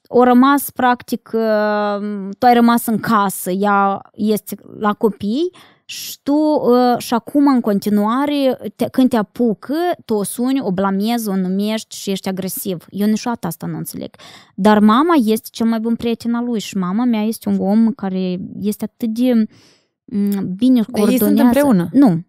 o rămas practic, uh, tu ai rămas în casă, ea este la copii și tu ă, și acum în continuare, te, când te apucă, tu o suni, o blamezi, o numești și ești agresiv. Eu niciodată asta nu înțeleg. Dar mama este cel mai bun prieten al lui și mama mea este un om care este atât de bine coordonează. Ei sunt împreună. Nu,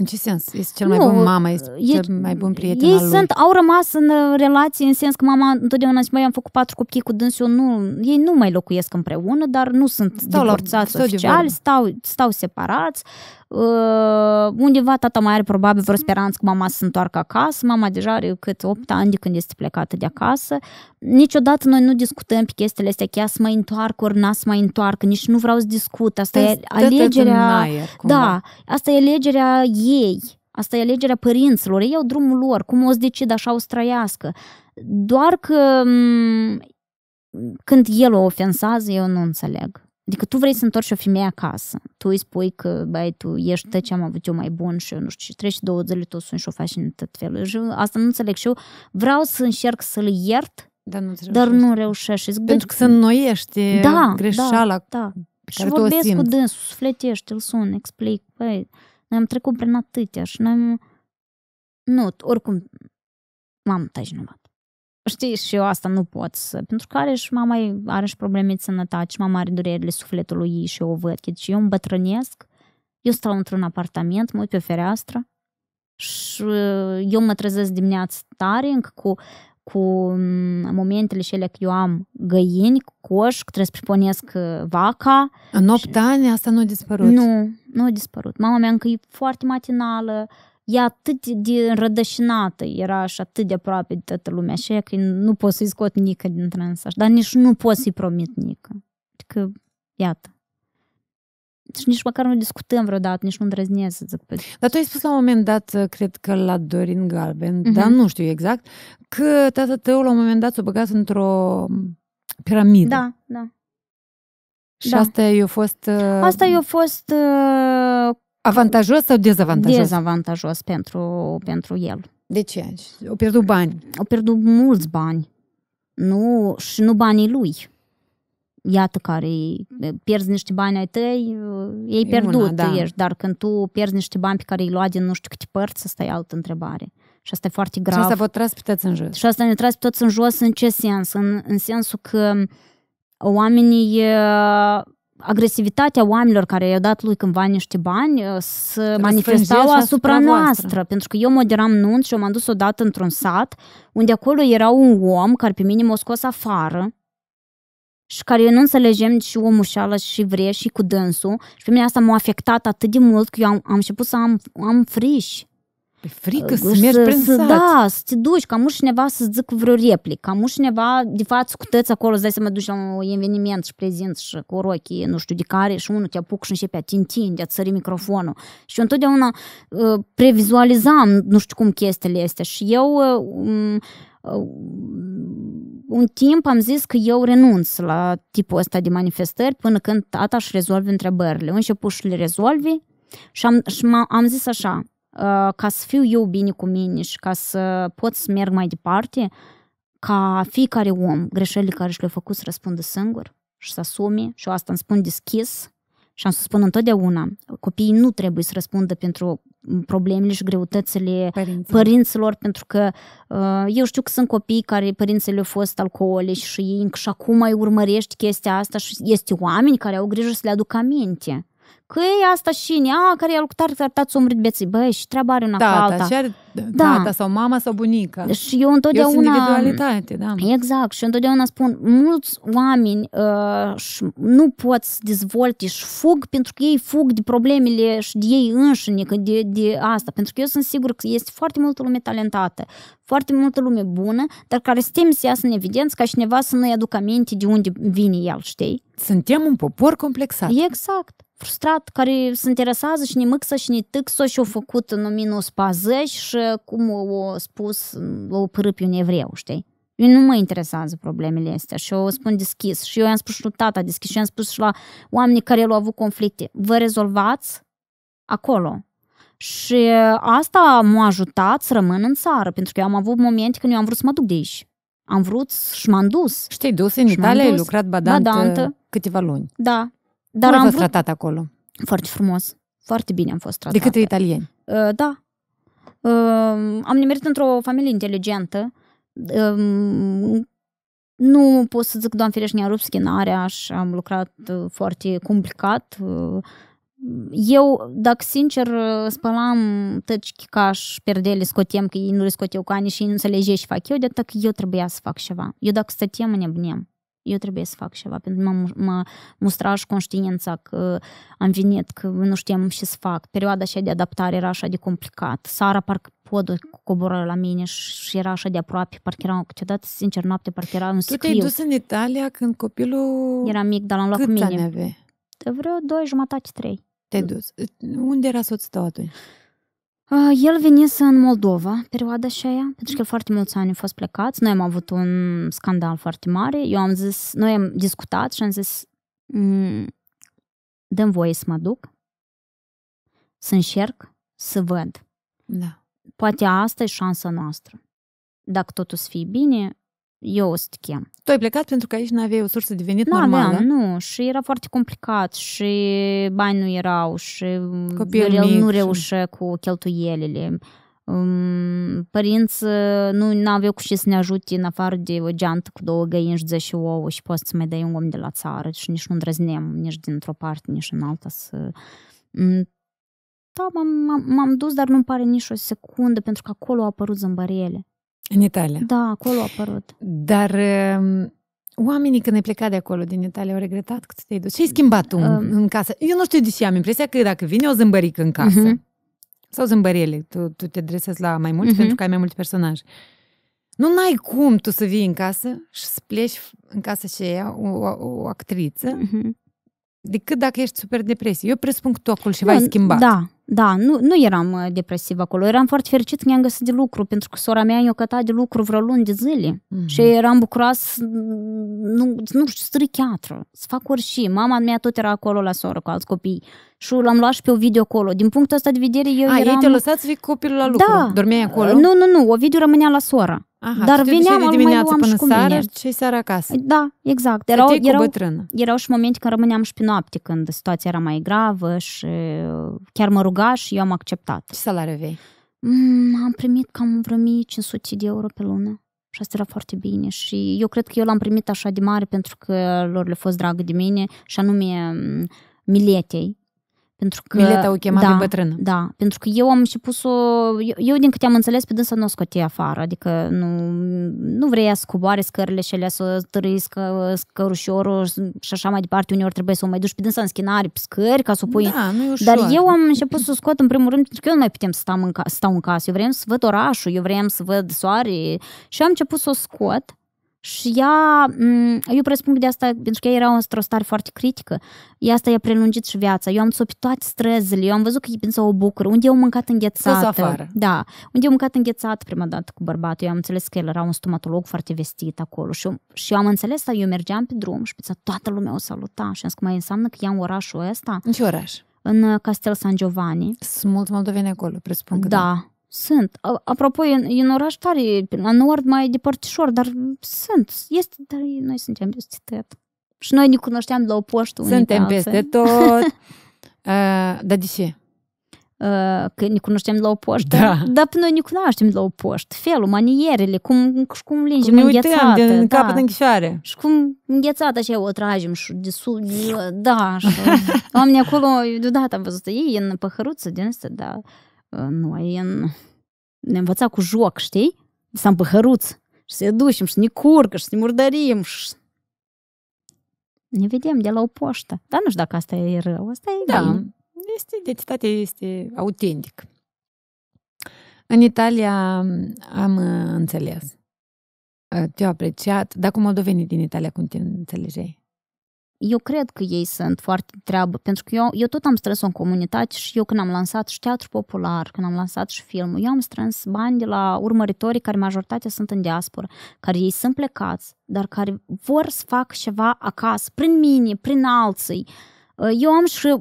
în ce sens? Este cel mai nu, bun mama, este e, cel mai bun prieten ei al lui. sunt, au rămas în uh, relații în sens că mama întotdeauna zice, mai am făcut patru copii cu dânsul, nu, ei nu mai locuiesc împreună, dar nu sunt stau divorțați la, stau oficial, stau, stau separați, Uh, undeva tata mai are probabil vreo speranță că mama să se întoarcă acasă, mama deja are cât 8 ani de când este plecată de acasă. Niciodată noi nu discutăm pe chestiile astea, chiar să mă întoarcă ori n-a să mă întoarcă, nici nu vreau să discut, asta e alegerea... Aer, da, asta e alegerea ei, asta e alegerea părinților, ei au drumul lor, cum o să decid, așa o să trăiască. Doar că când el o ofensează, eu nu înțeleg. Adică tu vrei să întorci o femeie acasă. Tu îi spui că, băi, tu ești tot ce am avut eu mai bun și eu nu știu ce, treci două zile, tu sunt și o faci în tot felul. Și asta nu înțeleg și eu. Vreau să încerc să-l iert, da, dar nu, dar nu Zic, Pentru că să înnoiești da, greșeala da, da. Și vorbesc simți. cu dânsul, sufletește, îl sun, explic. Băi, noi am trecut prin atâtea și noi am... Nu, oricum, mamă, tai nu știi, și eu asta nu pot să... Pentru că are și mama are și probleme de sănătate și mama are durerile sufletului ei și eu o văd. Deci eu îmbătrânesc, eu stau într-un apartament, mă uit pe o fereastră și uh, eu mă trezesc dimineața tare încă cu cu mm, momentele cele că eu am găini, coș, că trebuie să priponesc uh, vaca. În 8 și... ani asta nu a dispărut? Nu, nu a dispărut. Mama mea încă e foarte matinală, ea atât de înrădășinată era și atât de aproape de toată lumea și că nu pot să-i scot nică din transa, dar nici nu pot să-i promit nică. Adică, iată. Și deci nici măcar nu discutăm vreodată, nici nu îndrăznesc să zic pe... Dar tu ai spus la un moment dat, uh, cred că la Dorin Galben, uh-huh. dar nu știu exact, că tata tău la un moment dat s-a băgat într-o mm, piramidă. Da, da. Și da. asta i-a fost... Uh... Asta i-a fost uh Avantajos sau dezavantajos? Dezavantajos pentru, pentru el. De ce? Au pierdut bani. Au pierdut mulți bani. Nu, și nu banii lui. Iată care pierzi niște bani ai tăi, uh, ei pierdut una, da. ești, dar când tu pierzi niște bani pe care îi lua din nu știu câte părți, asta e altă întrebare. Și asta e foarte grav. Și asta vă tras pe toți în jos. Și asta ne tras pe toți în jos în ce sens? În, în sensul că oamenii uh, agresivitatea oamenilor care i-au dat lui cândva niște bani uh, se manifestau asupra noastră. Voastră. Pentru că eu moderam nunți și eu m-am dus odată într-un sat unde acolo era un om care pe mine m-a scos afară și care eu nu înțelegem și o șală și vrea și cu dânsul și pe mine asta m-a afectat atât de mult că eu am, am început să am, am friși. Pe păi frică să mergi prin să, sat. Da, să te duci, cam uși cineva să-ți vreo replică, cam uși cineva, de fapt, cu tăți acolo, să dai să mă duci la un eveniment și prezint și cu rochii, nu știu de care, și unul te apuc și începe a tintin, de a țări microfonul. Și eu întotdeauna uh, previzualizam, nu știu cum, chestiile astea. Și eu... Uh, um, uh, un timp am zis că eu renunț la tipul ăsta de manifestări până când tata își rezolve întrebările. Un și le rezolvi și am, și am zis așa, Э, ca să fiu eu bine cu mine și ca să pot să merg mai departe, ca fiecare om, greșelile care și le a făcut să răspundă singur și să asume și eu asta îmi spun deschis și am să spun întotdeauna, copiii nu trebuie să răspundă pentru problemele și greutățile părinților, părinților, pentru că uh, eu știu că sunt copii care părinții le-au fost alcoolici și ei încă și acum mai urmărești chestia asta și este oameni care au grijă să le aducă aminte că e asta și în ea, care i-a lucrat, ar tați umrit beții, băi, și treaba are una da, ca alta. Da, are da. tata sau mama sau bunica. Și eu întotdeauna... eu sunt individualitate, da. Exact, și întotdeauna spun, mulți oameni uh, nu pot să dezvolte și fug pentru că ei fug de problemele și de ei înșine, de, de asta, pentru că eu sunt sigur că este foarte multă lume talentată, foarte multă lume bună, dar care se teme să iasă în evidență ca cineva să nu-i aducă aminte de unde vine el, știi? Suntem un popor complexat. Exact frustrat, care se interesează și ne mâxă și ne tâxă și au făcut în 1940 și uh, cum au spus la uh, pârâpi un evreu, știi? Eu nu mă interesează problemele astea și eu spun deschis și eu i-am spus și lui tata deschis și i-am spus și la oamenii care l-au avut conflicte. Vă rezolvați acolo. Și uh, asta m-a ajutat să rămân în țară, pentru că eu am avut momente când eu am vrut să mă duc de aici. Am vrut și m-am dus. Știi, dus în Italia, ai lucrat badantă, badantă da, câteva luni. Da, dar Cum am fost vrut... tratat acolo? Foarte frumos. Foarte bine am fost tratat. De către italieni? Uh, da. Uh, am nimerit într-o familie inteligentă. Uh, nu pot să zic, doamne ferești, ne am rupt schinarea și am lucrat uh, foarte complicat. Uh, eu, dacă sincer, uh, spălam tăci chicaș, perdele, scotem, că ei nu le scot eu cani și ei nu înțelege și fac eu, de atât că eu trebuia să fac ceva. Eu dacă stăteam, ne bunem eu trebuie să fac ceva, pentru că mă, mustra și conștiința că am venit, că nu știam ce să fac. Perioada aceea de adaptare era așa de complicat. Sara parcă podul coboră la mine și era așa de aproape, parcă era câteodată, sincer, noapte, parcă era un Tu te-ai dus în Italia când copilul... Era mic, dar l-am luat cu mine. Cât ani aveai? Vreo doi, jumătate, trei. Te-ai dus. Unde era soțul tău atunci? Ah, el venise în Moldova perioada și aia, pentru că foarte mulți ani au fost plecați. Noi am avut un scandal foarte mare. Eu am zis, noi am discutat și am zis, mm, dăm voie să mă duc, să încerc, să văd. Da. Poate asta e șansa noastră. Dacă totul să fie bine, eu te chem. Tu ai plecat pentru că aici nu aveai o sursă de venit da, normală? Da, nu, și era foarte complicat și bani nu erau și Copil el nu reușea și... cu cheltuielile. Um, părinți uh, nu aveau cu ce să ne ajute în afară de o geantă cu două și și ouă și poți să mai dai un om de la țară și nici nu îndrăznem nici dintr-o parte, nici în alta să... Um, da, m-am, m-am dus, dar nu-mi pare nici o secundă pentru că acolo au apărut zâmbărele. În Italia. Da, acolo a apărut. Dar ehm, oamenii când ai plecat de acolo, din Italia, au regretat că te-ai dus. Ce ai schimbat tu în, ehm. în casă? Eu nu știu de ce am impresia că dacă vine o zâmbărică în casă, uh-huh. sau zâmbărele, tu, tu te adresezi la mai mulți uh-huh. pentru că ai mai mulți personaje. Nu n-ai cum tu să vii în casă și să pleci în casă și ea o, o, o actriță uh-huh decât dacă ești super depresiv, Eu presupun că tu acolo v ai schimbat. Da, da, nu, nu eram uh, depresiv acolo, eram foarte fericit că mi-am găsit de lucru, pentru că sora mea i-a cătat de lucru vreo luni de zile mm-hmm. și eram bucuros, mm, nu, nu știu, să chiatră, să fac orice. Mama mea tot era acolo la soră cu alți copii și l-am luat și pe video acolo. Din punctul ăsta de vedere eu A, eram... ei te lăsați să copilul la lucru, da. dormeai acolo? Nu, nu, nu, video rămânea la sora. Aha, Dar veneam, de dimineață până și seara mine. și seara acasă. Da, exact. Erau, erau, erau și momente când rămâneam și pe noapte, când situația era mai gravă și uh, chiar mă ruga și eu am acceptat. Ce salariu vei? Mm, am primit cam vreo 1500 de euro pe lună. Și asta era foarte bine și eu cred că eu l-am primit așa de mare pentru că lor le-a fost dragă de mine și anume mm, miletei pentru că, Mileta o chema da, pe bătrână. Da, pentru că eu am și pus-o... Eu, eu din câte am înțeles, pe dânsa nu o scoate afară, adică nu, nu vrea să coboare scările și alea să târâscă scărușorul și așa mai departe. Uneori trebuie să o mai duci pe dânsa în schinari, pe scări, ca să o pui... Da, nu ușor. Dar eu am pus să o scot în primul rând, pentru că eu nu mai putem să stau în, ca- stau în casă. Eu vreau să văd orașul, eu vreau să văd soare și am început să o scot și ea, mm, eu presupun că de asta, pentru că ea era într-o stare foarte critică, ea asta i-a prelungit și viața. Eu am sopit toate străzile, eu am văzut că e o bucură, unde eu am mâncat înghețată. afară. Da, unde eu am mâncat înghețată prima dată cu bărbatul, eu am înțeles că el era un stomatolog foarte vestit acolo și eu, și eu am înțeles asta, eu mergeam pe drum și pizza, toată lumea o saluta și am zis că mai înseamnă că ea în orașul ăsta. În ce oraș? În uh, Castel San Giovanni. Sunt mulți moldoveni acolo, presupun că da. da. Sunt. Apropo, e, în oraș tare, la nord mai depărtișor, dar sunt. Este, dar noi suntem peste tot. Și noi ne cunoșteam la o poștă Suntem peste tot. uh, dar de ce? că ne cunoștem la o poștă, da. dar pe noi ne cunoaștem la o poștă. Felul, manierele, cum, și cum lingem cum înghețată. Din da. capăt în închisoare. Și cum înghețată așa o tragem și de sub, da, și oamenii acolo, deodată am văzut, ei în păhăruță din asta, da noi în... ne învăța cu joc, știi? s am păhăruț și să ducem și ne curcă și să ne murdărim și... Ne vedem de la o poștă. Dar nu știu dacă asta e rău, asta e Da, bine. este identitatea, este autentic. În Italia am înțeles. Te-au apreciat. Dar cum au devenit din Italia, cum te înțelegeai? eu cred că ei sunt foarte treabă, pentru că eu, eu tot am strâns în comunitate și eu când am lansat și teatru popular, când am lansat și filmul, eu am strâns bani de la urmăritorii care majoritatea sunt în diaspora, care ei sunt plecați, dar care vor să facă ceva acasă, prin mine, prin alții. Uh, eu am și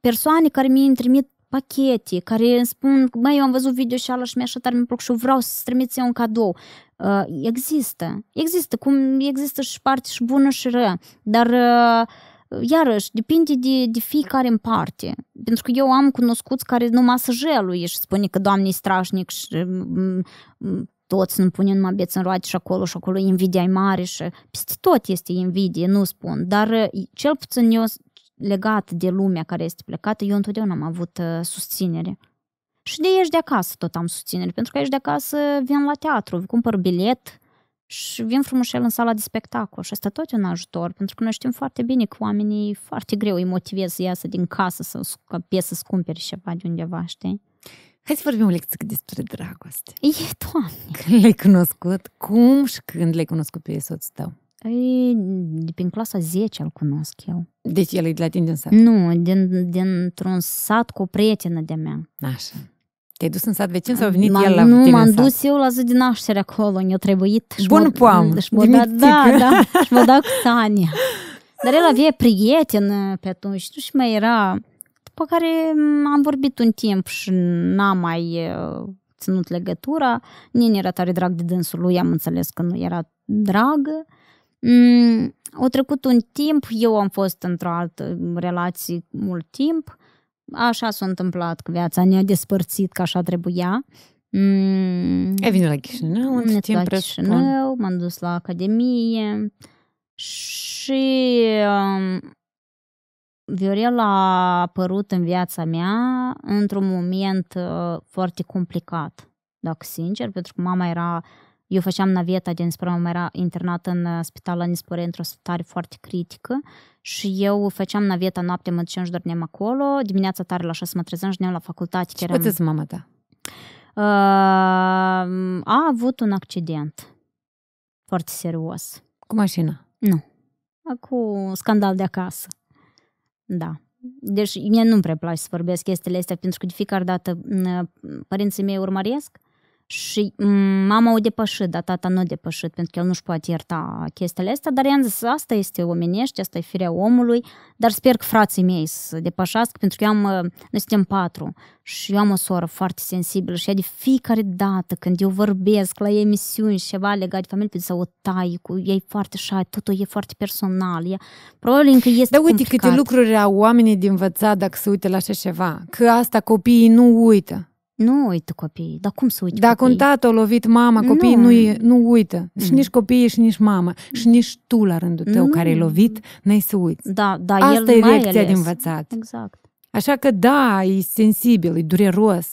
persoane care mi-i trimit pachete, care îmi spun, mai eu am văzut video și ala și mi-a așa tare mi-a și eu vreau să-ți trimit eu un cadou. Uh, există. Există, cum există și parte și bună și rea, dar uh, iarăși, depinde de, de fiecare în parte. Pentru că eu am cunoscuți care numai să jeluie și spune că Doamne e strașnic și mm, mm, toți nu pune numai beți în roate și acolo și acolo invidia e mare și peste tot este invidie, nu spun. Dar uh, cel puțin eu legat de lumea care este plecată, eu întotdeauna am avut susținere. Și de ești de acasă tot am susținere, pentru că ești de acasă, vin la teatru, cumpăr bilet și vin frumușel în sala de spectacol și asta tot e un ajutor, pentru că noi știm foarte bine că oamenii foarte greu îi motivez să iasă din casă, să scăpie, să-ți ceva de undeva, știi? Hai să vorbim o lecție despre dragoste. E, doamne! Când l-ai cunoscut, cum și când l-ai cunoscut pe soțul tău? Ei, păi, de prin clasa 10 îl cunosc eu. Deci el e de la tine din sat? Nu, din, dintr-un sat cu o prietenă de-a mea. Așa. Te-ai dus în sat vecin sau a venit el la nu, tine m-am dus eu la zi de naștere acolo, mi-a trebuit. Bun poam, și da, da, și mă da cu Sania. Dar el avea prieten uh, pe atunci, nu și mai era, după care mm, am vorbit un timp și n-am mai uh, ținut legătura. Nini era tare drag de dânsul lui, am înțeles că nu era drag. Mm, au trecut un timp, eu am fost într-o altă relație mult timp așa s-a întâmplat, că viața ne-a despărțit ca așa trebuia. Mm, e venit la Chișinău, în timp la Chișinău, m-am dus la Academie și um, Viorel a apărut în viața mea într-un moment uh, foarte complicat, dacă sincer, pentru că mama era eu făceam naveta din Spărmă, era internat în uh, spital la Nispore într-o stare foarte critică și eu făceam naveta noapte, mă duceam și dormeam acolo, dimineața tare la 6 mă trezeam și la facultate. Ce eram... mama ta? Uh, a avut un accident foarte serios. Cu mașina? Nu. Cu scandal de acasă. Da. Deci mie nu-mi prea place să vorbesc chestiile astea pentru că de fiecare dată uh, părinții mei urmăresc și mm, mama o depășit, dar tata nu a depășit, pentru că el nu-și poate ierta chestiile astea, dar i-am zis, asta este omenește, asta e firea omului, dar sper că frații mei să depășească, pentru că eu am, uh, noi suntem patru și eu am o soră foarte sensibilă și ea de fiecare dată când eu vorbesc la emisiuni și ceva legat de familie, să o tai cu ei foarte așa, totul e foarte personal, e, probabil încă este Dar uite complicat. câte lucruri au oamenii de învățat dacă se uită la așa ceva, că asta copiii nu uită. Nu uită copiii, dar cum să uită Dacă copiii? un tată a lovit mama, copiii nu, nu, e, nu uită. Mm. Și nici copiii și nici mama. Și nici tu la rândul tău nu. care ai mm. lovit, n-ai să uiți. Da, da, Asta el e mai de învățat. Exact. Așa că da, e sensibil, e dureros.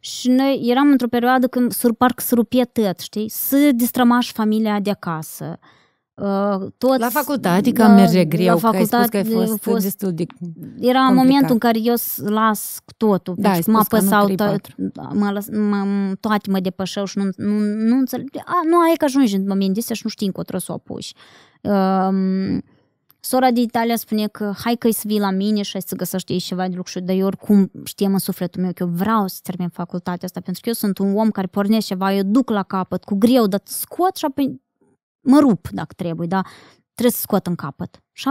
Și noi eram într-o perioadă când sur, parcă se rupie tăt, știi? Să distrămași familia de acasă. Uh, toți, la facultate, că adică am da, merge greu, la facultate, că ai spus că ai fost, fost destul de Era complicat. momentul în care eu las totul, da, deci mă apăsau, 3, da, toate mă depășeau și nu, nu, nu înțeleg. A, nu, ai că ajungi în momentul ăsta și nu știi încotro să o apuci. Um, Sora de Italia spune că hai că să vii la mine și ai să găsești ceva de lucru, dar eu oricum știam în sufletul meu că eu vreau să termin facultatea asta, pentru că eu sunt un om care pornește ceva, eu duc la capăt cu greu, dar scot și apoi mă rup dacă trebuie, dar trebuie să scot în capăt. Și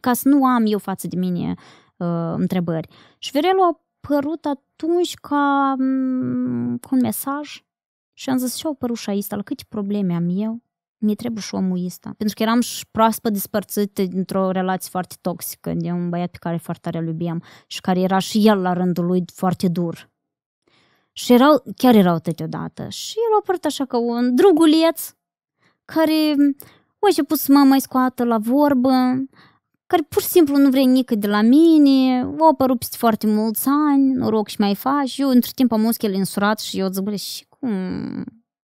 ca să nu am eu față de mine uh, întrebări. Și Virelu a părut atunci ca um, un mesaj și am zis, și au părut și la câte probleme am eu? mi trebuie și omul ăsta. Pentru că eram și proaspăt despărțită dintr-o relație foarte toxică de un băiat pe care foarte tare îl și care era și el la rândul lui foarte dur. Și erau, chiar erau tăteodată. Și el a părut așa ca un druguleț care o început să mă mai scoată la vorbă, care pur și simplu nu vrea nică de la mine, o apărut foarte mulți ani, noroc și mai faci. Eu între timp am el însurat și eu zic, și cum...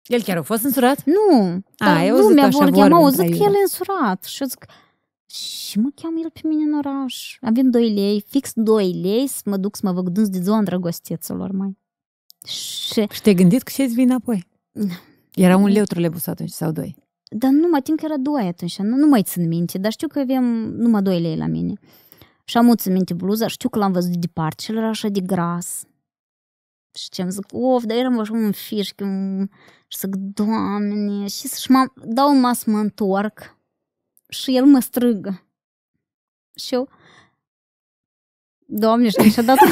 El chiar a fost însurat? Nu, a, dar eu lumea vor chema, auzit că el e da. însurat. Și eu zic, și mă cheamă el pe mine în oraș. Avem 2 lei, fix 2 lei să mă duc să mă văd de ziua îndrăgostețelor, mai. Și... și te-ai gândit că ce-ți apoi? înapoi? Era un mm. leu trolebus atunci sau doi? Dar nu mă că era doi atunci, nu, nu mai țin minte, dar știu că aveam numai doi lei la mine. Și am țin minte bluza, știu că l-am văzut de departe și el era așa de gras. Și ce am zic, of, dar eram așa un fișchi, un... și zic, doamne, și să mă dau un mas, mă întorc și el mă strigă. Și eu, doamne, și-a dat...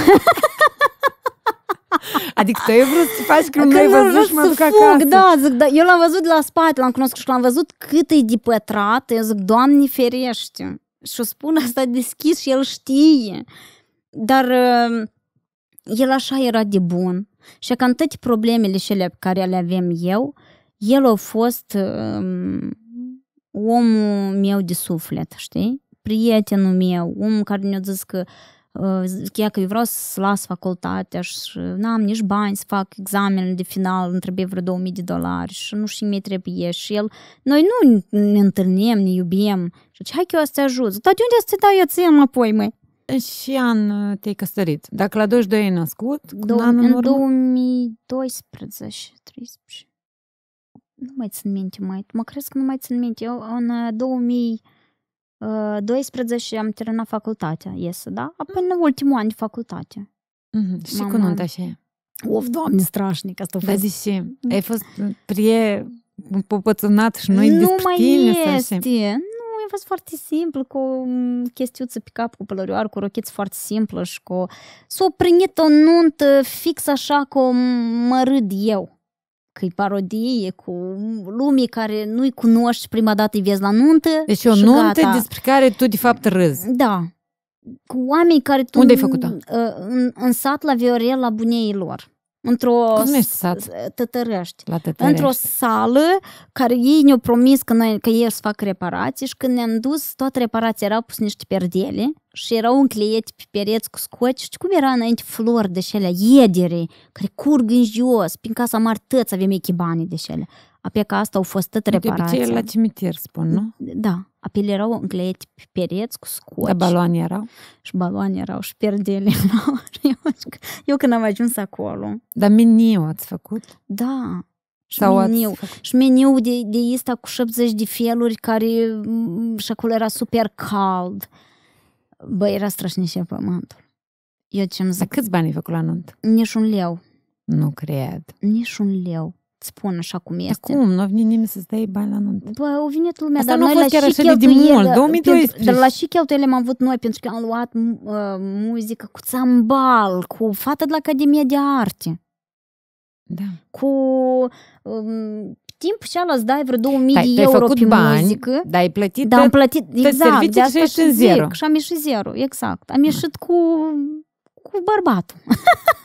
Adică tu ai vrut să faci când nu ai văzut și mă duc fug, acasă. Da, zic, da, eu l-am văzut la spate, l-am cunoscut și l-am văzut cât e de pătrat. Eu zic, Doamne ferește. Și o spun asta deschis și el știe. Dar uh, el așa era de bun. Și că în toate problemele și pe care le avem eu, el a fost um, omul meu de suflet, știi? Prietenul meu, omul care ne-a zis că uh, chiar că eu vreau să las facultatea și n-am nici bani să fac examen de final, îmi trebuie vreo 2000 de dolari și nu știu mi trebuie și el, noi nu ne întâlnim, ne iubim și zice, hai că eu să te ajut, dar de unde să te dau eu ție înapoi, măi? Și an te-ai căsătorit. Dacă la 22 ai născut, Do- anul în 2012, 13. Nu mai țin minte mai. Mă cred că nu mai țin minte. Eu în 2000 12 ă, am terminat facultatea, iese, da? Apoi mm. în ultimul an de facultate. Mm-hmm. Și cum nu așa Of, doamne, strașnic, asta a da, fost. Da, de ce? Ai fost prie popățânat și noi nu despre mai tine, este. Sau Nu, a fost foarte simplu, cu o chestiuță pe cap, cu pălărioar, cu o foarte simplă și cu... S-a s-o o nuntă fix așa cum mă râd eu că e parodie cu lumii care nu-i cunoști prima dată, îi vezi la nuntă Deci o nuntă gata. despre care tu de fapt râzi. Da. Cu oameni care tu... Unde ai făcut-o? În, uh, în, în sat la Viorel, la bunei lor într-o tătărăști, la într-o sală care ei ne-au promis că, noi, că ei să fac reparații și când ne-am dus, toate reparații erau pus niște perdele și erau încleiete pe pereți cu scoci și cum era înainte flori de șelea, iedere, care curg în jos, prin casa mari avem echibanii de șelea. Apea că asta au fost tot reparații. De la cimitir, spun, nu? Da apele erau înglete pe pereți cu scoci. Da, baloane erau? Și baloane erau și perdele erau. Eu când am ajuns acolo... Dar meniu ați făcut? Da. Și Sau meniu. Și meniu de, de ăsta cu 70 de feluri care și acolo era super cald. Băi, era strașnicie pământul. Eu ce-mi zic... Dar câți bani ai făcut la nunt? Nici un leu. Nu cred. Nici un leu spun așa cum este. Dar cum? Nu a venit nimeni să-ți dai bani la nuntă. Bă, au venit lumea, Asta dar noi la chiar și așa de mult, 2012. Uh, dar la și cheltuielile am avut noi, pentru că am luat uh, muzică cu țambal, cu fata de la Academia de Arte. Da. Cu um, timp și ala îți dai vreo 2000 da, de euro făcut pe bani, muzică. Dar ai plătit, dar am plătit exact, de asta și în zero. și am ieșit zero, exact. Am ieșit da. cu cu bărbatul.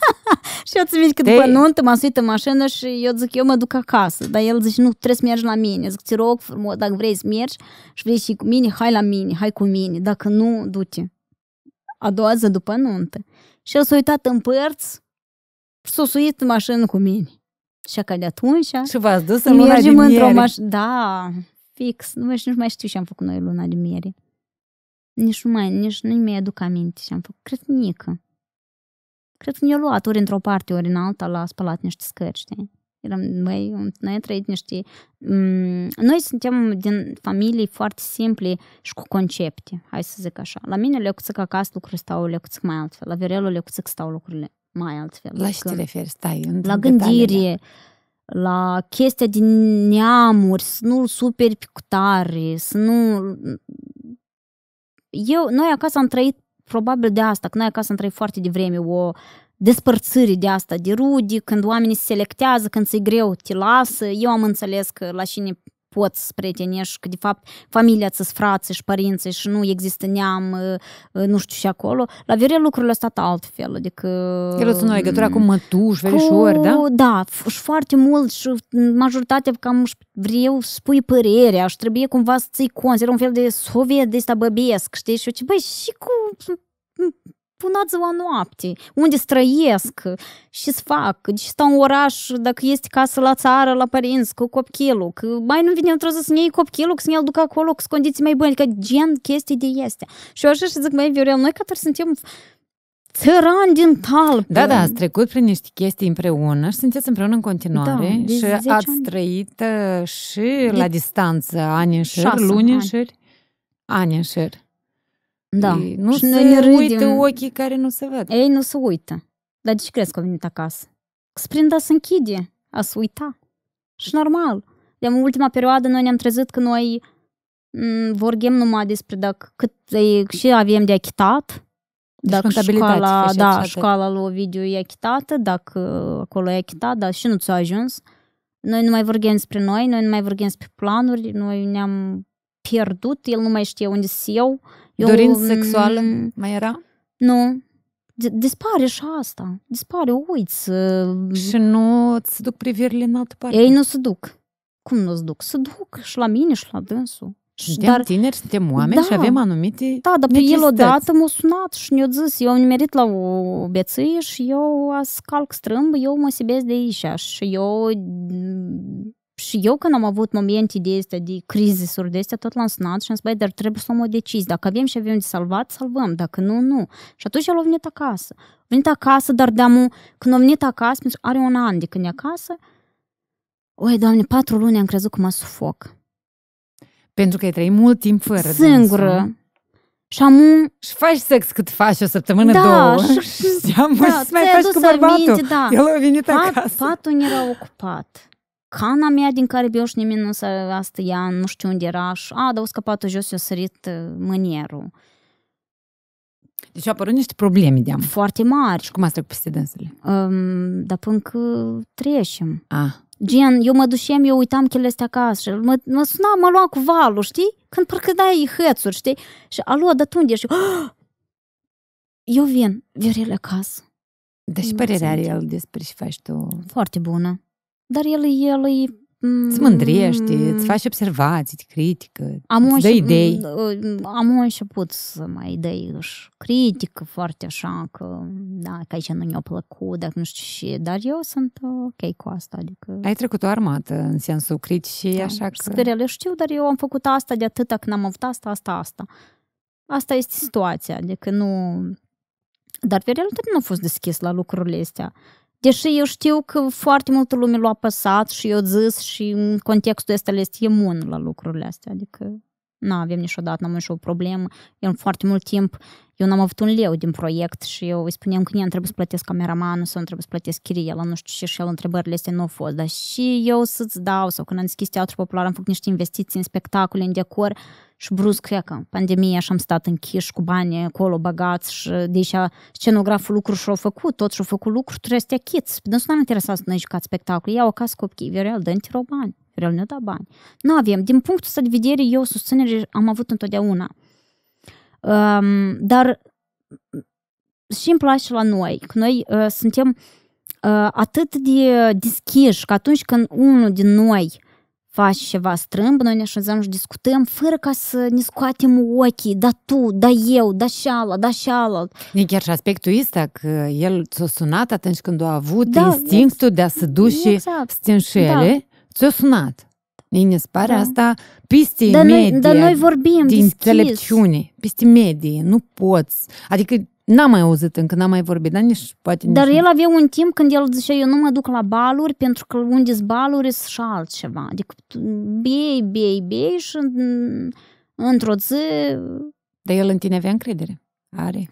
și eu țin că după nuntă m-am suit în mașină și eu zic, eu mă duc acasă. Dar el zice, nu, trebuie să mergi la mine. Zic, ți rog frumos, dacă vrei să mergi și vrei și cu mine, hai la mine, hai cu mine. Dacă nu, du-te. A doua zi după nuntă. Și el s-a uitat în părți și s-a suit în mașină cu mine. Și a de atunci... Și v-ați dus în luna de miere. Maș- da, fix. Nu, mai, nu mai știu ce am făcut noi luna de miere. Nici nu mai, nici nu mi-aduc aminte ce am făcut. Cred nică cred că ne-a luat ori într-o parte, ori în alta, la spălat niște scări, știi? Eram, noi, noi am trăit niște... Mm, noi suntem din familii foarte simple și cu concepte, hai să zic așa. La mine le că acasă lucrurile stau le că mai altfel, la Virelu le că stau lucrurile mai altfel. La ce te referi? Stai, La gândire, da. la chestia din neamuri, să nu-l superi să nu... Eu, noi acasă am trăit probabil de asta, când ai acasă să trăit foarte devreme o despărțire de asta, de rude, când oamenii se selectează, când ți-e greu, te lasă. Eu am înțeles că la cine poți prieteni și că, de fapt, familia ți frații și părinții și nu există neam, ă, ă, nu știu și acolo. La Viorel lucrurile au stat altfel, adică... El ținut legătura mm, cu mătuși, verișori, da? Da, și foarte mult și majoritatea cam vreau să spui părerea și trebuie cumva să ții cont. Era un fel de soviet de ăsta băbiesc, știi? Și eu ce, băi, și cu spuneați la noapte, unde străiesc și să fac, deci stau în oraș, dacă este casă la țară, la părinți, cu copilul, că mai nu vine într-o zi să ne iei copilul, să ne-l duc acolo, cu condiții mai bune, adică gen chestii de este. Și eu așa și zic, mai Viorel, noi că suntem țăran din talpă. Da, da, ați trecut prin niște chestii împreună și sunteți împreună în continuare da, și ați ani. trăit uh, și de la distanță ani în șer, luni în șer, ani în șer. Da. Ei nu și se noi ne râdem. uită ochii care nu se văd. Ei nu se uită. Dar de ce crezi că au venit acasă? Că se prind a se închide, a se uita. Și normal. De în ultima perioadă noi ne-am trezit că noi m, mm, vorbim numai despre dacă cât e, și avem de achitat, deci dacă școala, da, școala lui Ovidiu e achitată, dacă acolo e achitat, dar și nu ți-a ajuns. Noi nu mai vorbim despre noi, noi nu mai vorbim despre planuri, noi ne-am pierdut, el nu mai știe unde sunt eu. eu Dorință mm, sexuală mai era? Nu. Dispare și asta. Dispare, uiți. Uh, și nu îți duc privirile în altă parte? Ei nu se duc. Cum nu se duc? Se duc și la mine și la dânsul. Suntem dar, tineri, suntem oameni da, și avem anumite Da, dar pe el odată m-a sunat și ne-a zis, eu am merit la o beție și eu as calc strâmb, eu mă sibesc de aici și eu mm, și eu când am avut momente de este de crize, de astea, tot l-am sunat și am zis, băi, dar trebuie să luăm o decizie. Dacă avem și avem de salvat, salvăm. Dacă nu, nu. Și atunci el a venit acasă. A venit acasă, dar de când a venit acasă, are un an de când e acasă, oi, doamne, patru luni am crezut că mă sufoc. Pentru că ai trăit mult timp fără Singură. Și am un... Și faci sex cât faci o săptămână, da, două. Și, și, da, și mai faci cu bărbatul. Minte, da. El a venit Pat, acasă. Patul era ocupat cana mea din care bioș nimeni nu s-a asta ea, nu știu unde era și a, dar o scăpat jos, eu sărit uh, mânierul. Deci au apărut niște probleme de am. Foarte mari. Și cum ați trecut peste dânsele? Um, dar până că trecem. Ah. Gen, eu mă dușeam, eu uitam chele astea acasă. Mă, mă suna, mă lua cu valul, știi? Când parcă dai hățuri, știi? Și luat, dar tu unde ești? Oh! Eu vin, Viorel acasă. Deci părerea are el despre ce faci tu? Foarte bună dar el îi... El îi mm, Îți mândrește, mm, îți faci observații, îți critică, am îți dă înșe- idei. Mm, uh, mm, am început să mai dai și critică foarte așa, că da, că aici nu ne-a plăcut, dar nu știu și, dar eu sunt uh, ok cu asta. Adică... Ai trecut o armată în sensul critici da, așa că... eu știu, dar eu am făcut asta de atâta când am avut asta, asta, asta. Asta este situația, adică nu... Dar pe realitate nu a fost deschis la lucrurile astea. Deși eu știu că foarte multă lume l-a păsat și eu zis și în contextul ăsta le este imun la lucrurile astea, adică nu avem niciodată, n-am nicio problemă. Eu în foarte mult timp, eu n-am avut un leu din proiect și eu îi spuneam că trebuie să plătesc cameramanul sau trebuie să plătesc chirie, la nu știu ce și el întrebările este nu au fost. Dar și eu să-ți dau sau când am deschis teatru popular am făcut niște investiții în spectacole, în decor și brusc, cred că pandemia și am stat închis cu bani acolo băgați și deși scenograful lucru și-au făcut, tot și-au făcut lucruri, trebuie să te achiți. Dar nu am interesat să ne jucați spectacol. Ia o casă copchii, vreau, dă-mi bani. El ne-a dat bani. Nu avem. Din punctul ăsta de vedere, eu susținere am avut întotdeauna. Um, dar și îmi place la noi, că noi uh, suntem uh, atât de deschiși că atunci când unul din noi face ceva strâmb, noi ne așezăm și discutăm fără ca să ne scoatem ochii, da tu, da eu, da șala, da șala. E chiar și aspectul ăsta că el s-a sunat atunci când a avut da, instinctul ex- de a se duce exact. stinșele. Da. Ți-o sunat. Ei ne spare da. asta piste da medie noi, dar noi vorbim din deschis. înțelepciune, piste medie, nu poți. Adică N-am mai auzit încă, n-am mai vorbit, dar nici poate nici el nu. avea un timp când el zicea, eu nu mă duc la baluri pentru că unde s baluri și altceva. Adică bei, bei, bei și într-o zi... Dar el în tine avea încredere. Are.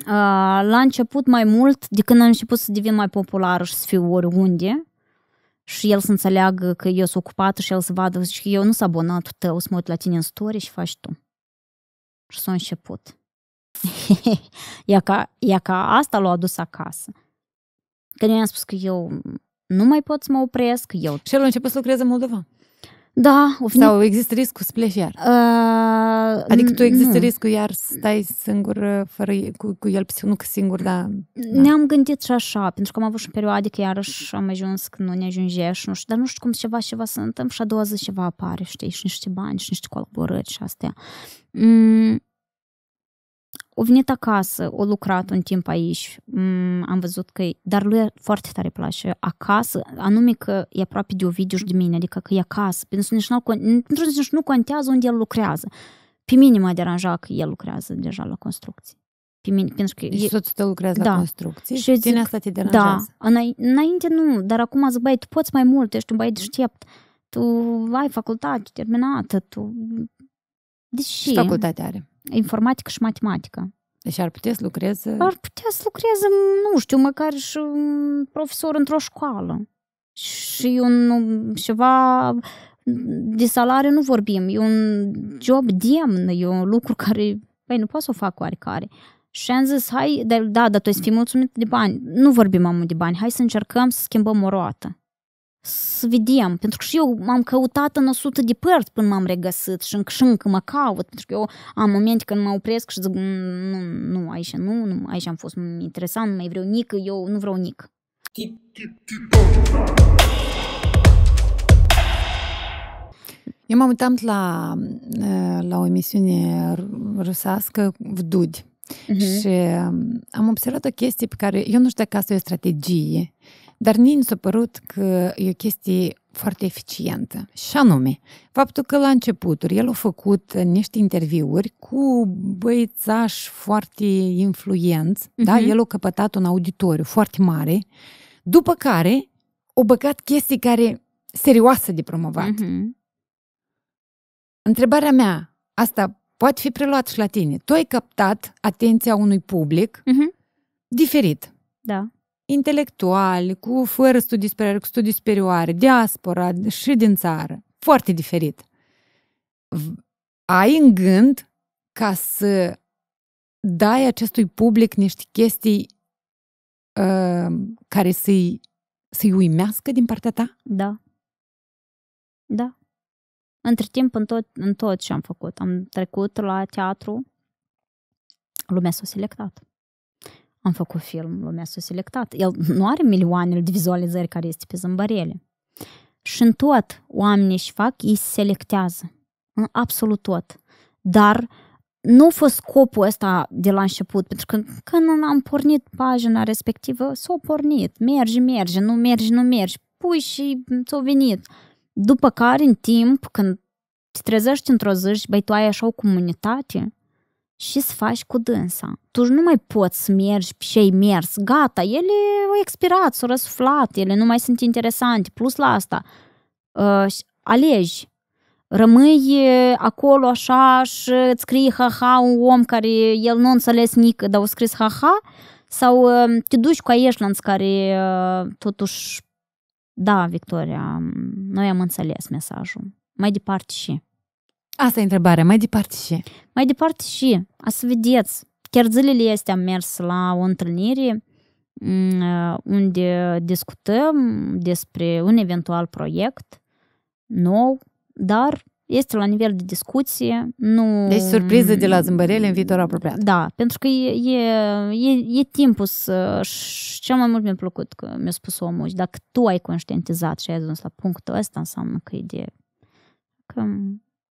la început mai mult, de când am început să devin mai popular și să fiu oriunde, și el să înțeleagă că eu sunt ocupată și el să vadă și că eu nu sunt abonat tău, să mă uit la tine în story și faci tu. Și s-a început. ea, ca, ea ca asta l-a adus acasă. Când eu i-am spus că eu nu mai pot să mă opresc, eu... Și el a început să lucreze în Moldova. Da, fi... Sau există riscul să pleci iar? Uh, adică tu există nu. Mm. riscul iar stai singur uh, fără, cu, cu el, nu că singur, dar... Da. Ne-am gândit și așa, pentru că am avut și perioadă că adică iarăși am ajuns că nu ne ajungești, nu știu, dar nu știu cum ceva, ceva se întâmplă și a doua zi ceva apare, știi, și niște bani, și niște colaborări și astea. Mm, o venit acasă, o lucrat un timp aici, mm, am văzut că dar lui foarte tare place acasă, anume că e aproape de Ovidiu și de mine, adică că e acasă, pentru că nici nu, nu contează unde el lucrează. Pe mine m-a deranjat că el lucrează deja la construcții. Pe mine, pentru că deci e, soțul tău lucrează da. la construcții și, și zic, asta te da. deranjează. Da, înainte nu, dar acum zic, băi, tu poți mai mult, ești un băiat deștept, tu ai facultate terminată, tu... Deci, și facultate are? informatică și matematică. Deci ar putea să lucreze? Ar putea să lucreze, nu știu, măcar și un profesor într-o școală. Și un ceva de salariu nu vorbim, e un job demn, e un lucru care, păi nu pot să o fac oricare. Și am zis, hai, da, da, tu să fii mulțumit de bani. Nu vorbim amul de bani, hai să încercăm să schimbăm o roată să vedem, pentru că și eu m-am căutat în 100 de părți până m-am regăsit și încă, și încă mă caut, pentru că eu am momente când mă opresc și zic, mm, nu, nu, aici nu, nu aici am fost interesant, nu mai vreau nică, eu nu vreau nic. Eu m-am uitat la, la o emisiune rusească, Vdud, uh-huh. Mhm. și am observat o chestie pe care, eu nu știu dacă asta e o strategie, dar mie mi s-a părut că e o chestie foarte eficientă. Și anume, faptul că la începuturi el a făcut niște interviuri cu băiețași foarte influenți, uh-huh. da? Mhm. El a căpătat un auditoriu foarte mare, după care o băgat chestii care serioasă de promovat. Uh-huh. Întrebarea mea, asta poate fi preluat și la tine. Tu ai captat atenția unui public uh-huh. diferit. Da intelectuali, cu fără studii superioare, cu studii superioare, diaspora și din țară. Foarte diferit. Ai în gând ca să dai acestui public niște chestii uh, care să-i, să-i uimească din partea ta? Da. Da. Între timp, în tot, în tot ce am făcut. Am trecut la teatru, lumea s-a selectat am făcut film, lumea s-a selectat. El nu are milioanele de vizualizări care este pe zâmbărele. Și în tot oamenii își fac, ei se selectează. În absolut tot. Dar nu a fost scopul ăsta de la început, pentru că când am pornit pagina respectivă, s-a pornit, merge, merge, nu mergi, nu mergi, pui și ți-a venit. După care, în timp, când te trezești într-o zi și băi, tu ai așa o comunitate, și să faci cu dânsa. Tu nu mai poți să mergi și ai mers, gata, ele au expirat, s-au răsuflat, ele nu mai sunt interesante, plus la asta. Uh, alegi, rămâi uh, acolo așa și îți scrii ha un om care el nu înțeles nică, dar a scris ha-ha, sau uh, te duci cu Aieșlanț care uh, totuși, da, Victoria, noi am înțeles mesajul. Mai departe și. Asta e întrebarea. Mai departe și? Mai departe și. A să vedeți. Chiar zilele este am mers la o întâlnire mm, uh, unde discutăm despre un eventual proiect nou, dar este la nivel de discuție, nu... Deci surpriză de la zâmbărele în viitor apropiat. Da, pentru că e, e, e, e timpul să... Și cel mai mult mi-a plăcut că mi-a spus omul și dacă tu ai conștientizat și ai ajuns la punctul ăsta, înseamnă că e de... Că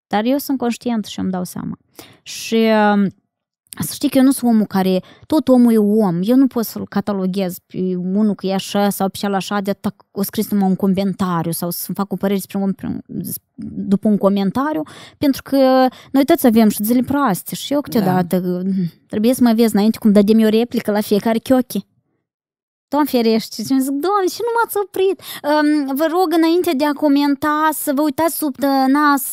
dar eu sunt conștient și îmi dau seama. Și um, să știi că eu nu sunt omul care, tot omul e om, eu nu pot să-l cataloghez pe unul că e așa sau pe așa, de atât o scris numai un comentariu sau să-mi fac o părere despre un, după un comentariu, pentru că noi toți avem și zile proaste și eu câteodată da. trebuie să mă vezi înainte cum dădem eu replică la fiecare chiochi. Doamne ferește, și zic, Doamne, și nu m-ați oprit? Um, vă rog înainte de a comenta să vă uitați sub nas,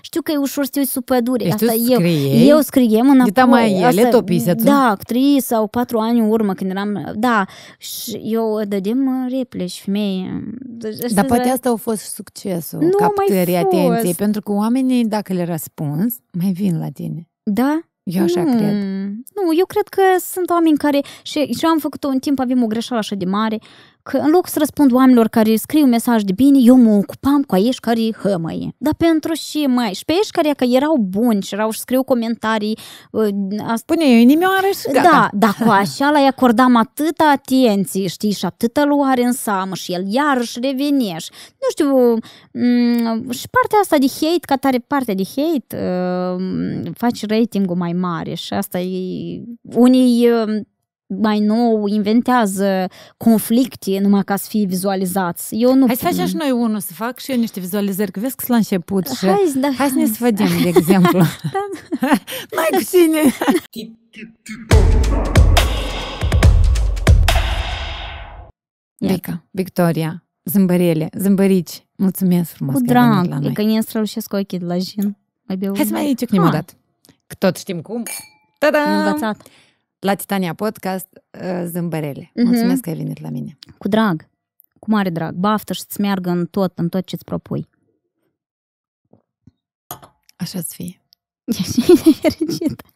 știu că e ușor să te uiți sub pădure. Deci Asta eu, eu scriem în apoi. mai ele topise tu? Da, trei sau patru ani în urmă când eram, da, și eu dădem replici femeie. Deci, Dar poate asta a fost succesul, nu captării atenției, pentru că oamenii, dacă le răspunzi, mai vin la tine. Da, eu așa mm. cred. Hmm. Nu, eu cred că sunt oameni care... Și, și am făcut-o un timp, avem o greșeală așa de mare că în loc să răspund oamenilor care scriu mesaj de bine, eu mă ocupam cu aici care hămăie. Dar pentru și mai, și pe aici care că erau buni și erau și scriu comentarii. Ă, ast... Pune eu inimioară și gata. Da, dar cu așa la-i acordam atâta atenție, știi, și atâta luare în seamă și el iarăși revine nu știu, um, și partea asta de hate, ca tare partea de hate, uh, faci ratingul mai mare și asta e, unii ă, mai nou, inventează conflicte numai ca să fie vizualizați. Eu nu... Hai să facem și noi unul să fac și eu niște vizualizări, că vezi că la început și... Hai, da, hai să ne sfădim, de exemplu. Mai da. cu cine? Vica, Victoria, zâmbărele, zâmbărici, mulțumesc frumos Cu drag, că ai venit la noi. strălușesc ochii de la jin. Hai să mai ciocnim o dată. Că tot știm cum. Ta-da! Învățat la Titania Podcast uh, Zâmbărele. Mm-hmm. Mulțumesc că ai venit la mine. Cu drag, cu mare drag. Baftă și să meargă în tot, în tot ce-ți propui. așa să fie. Ești fericită.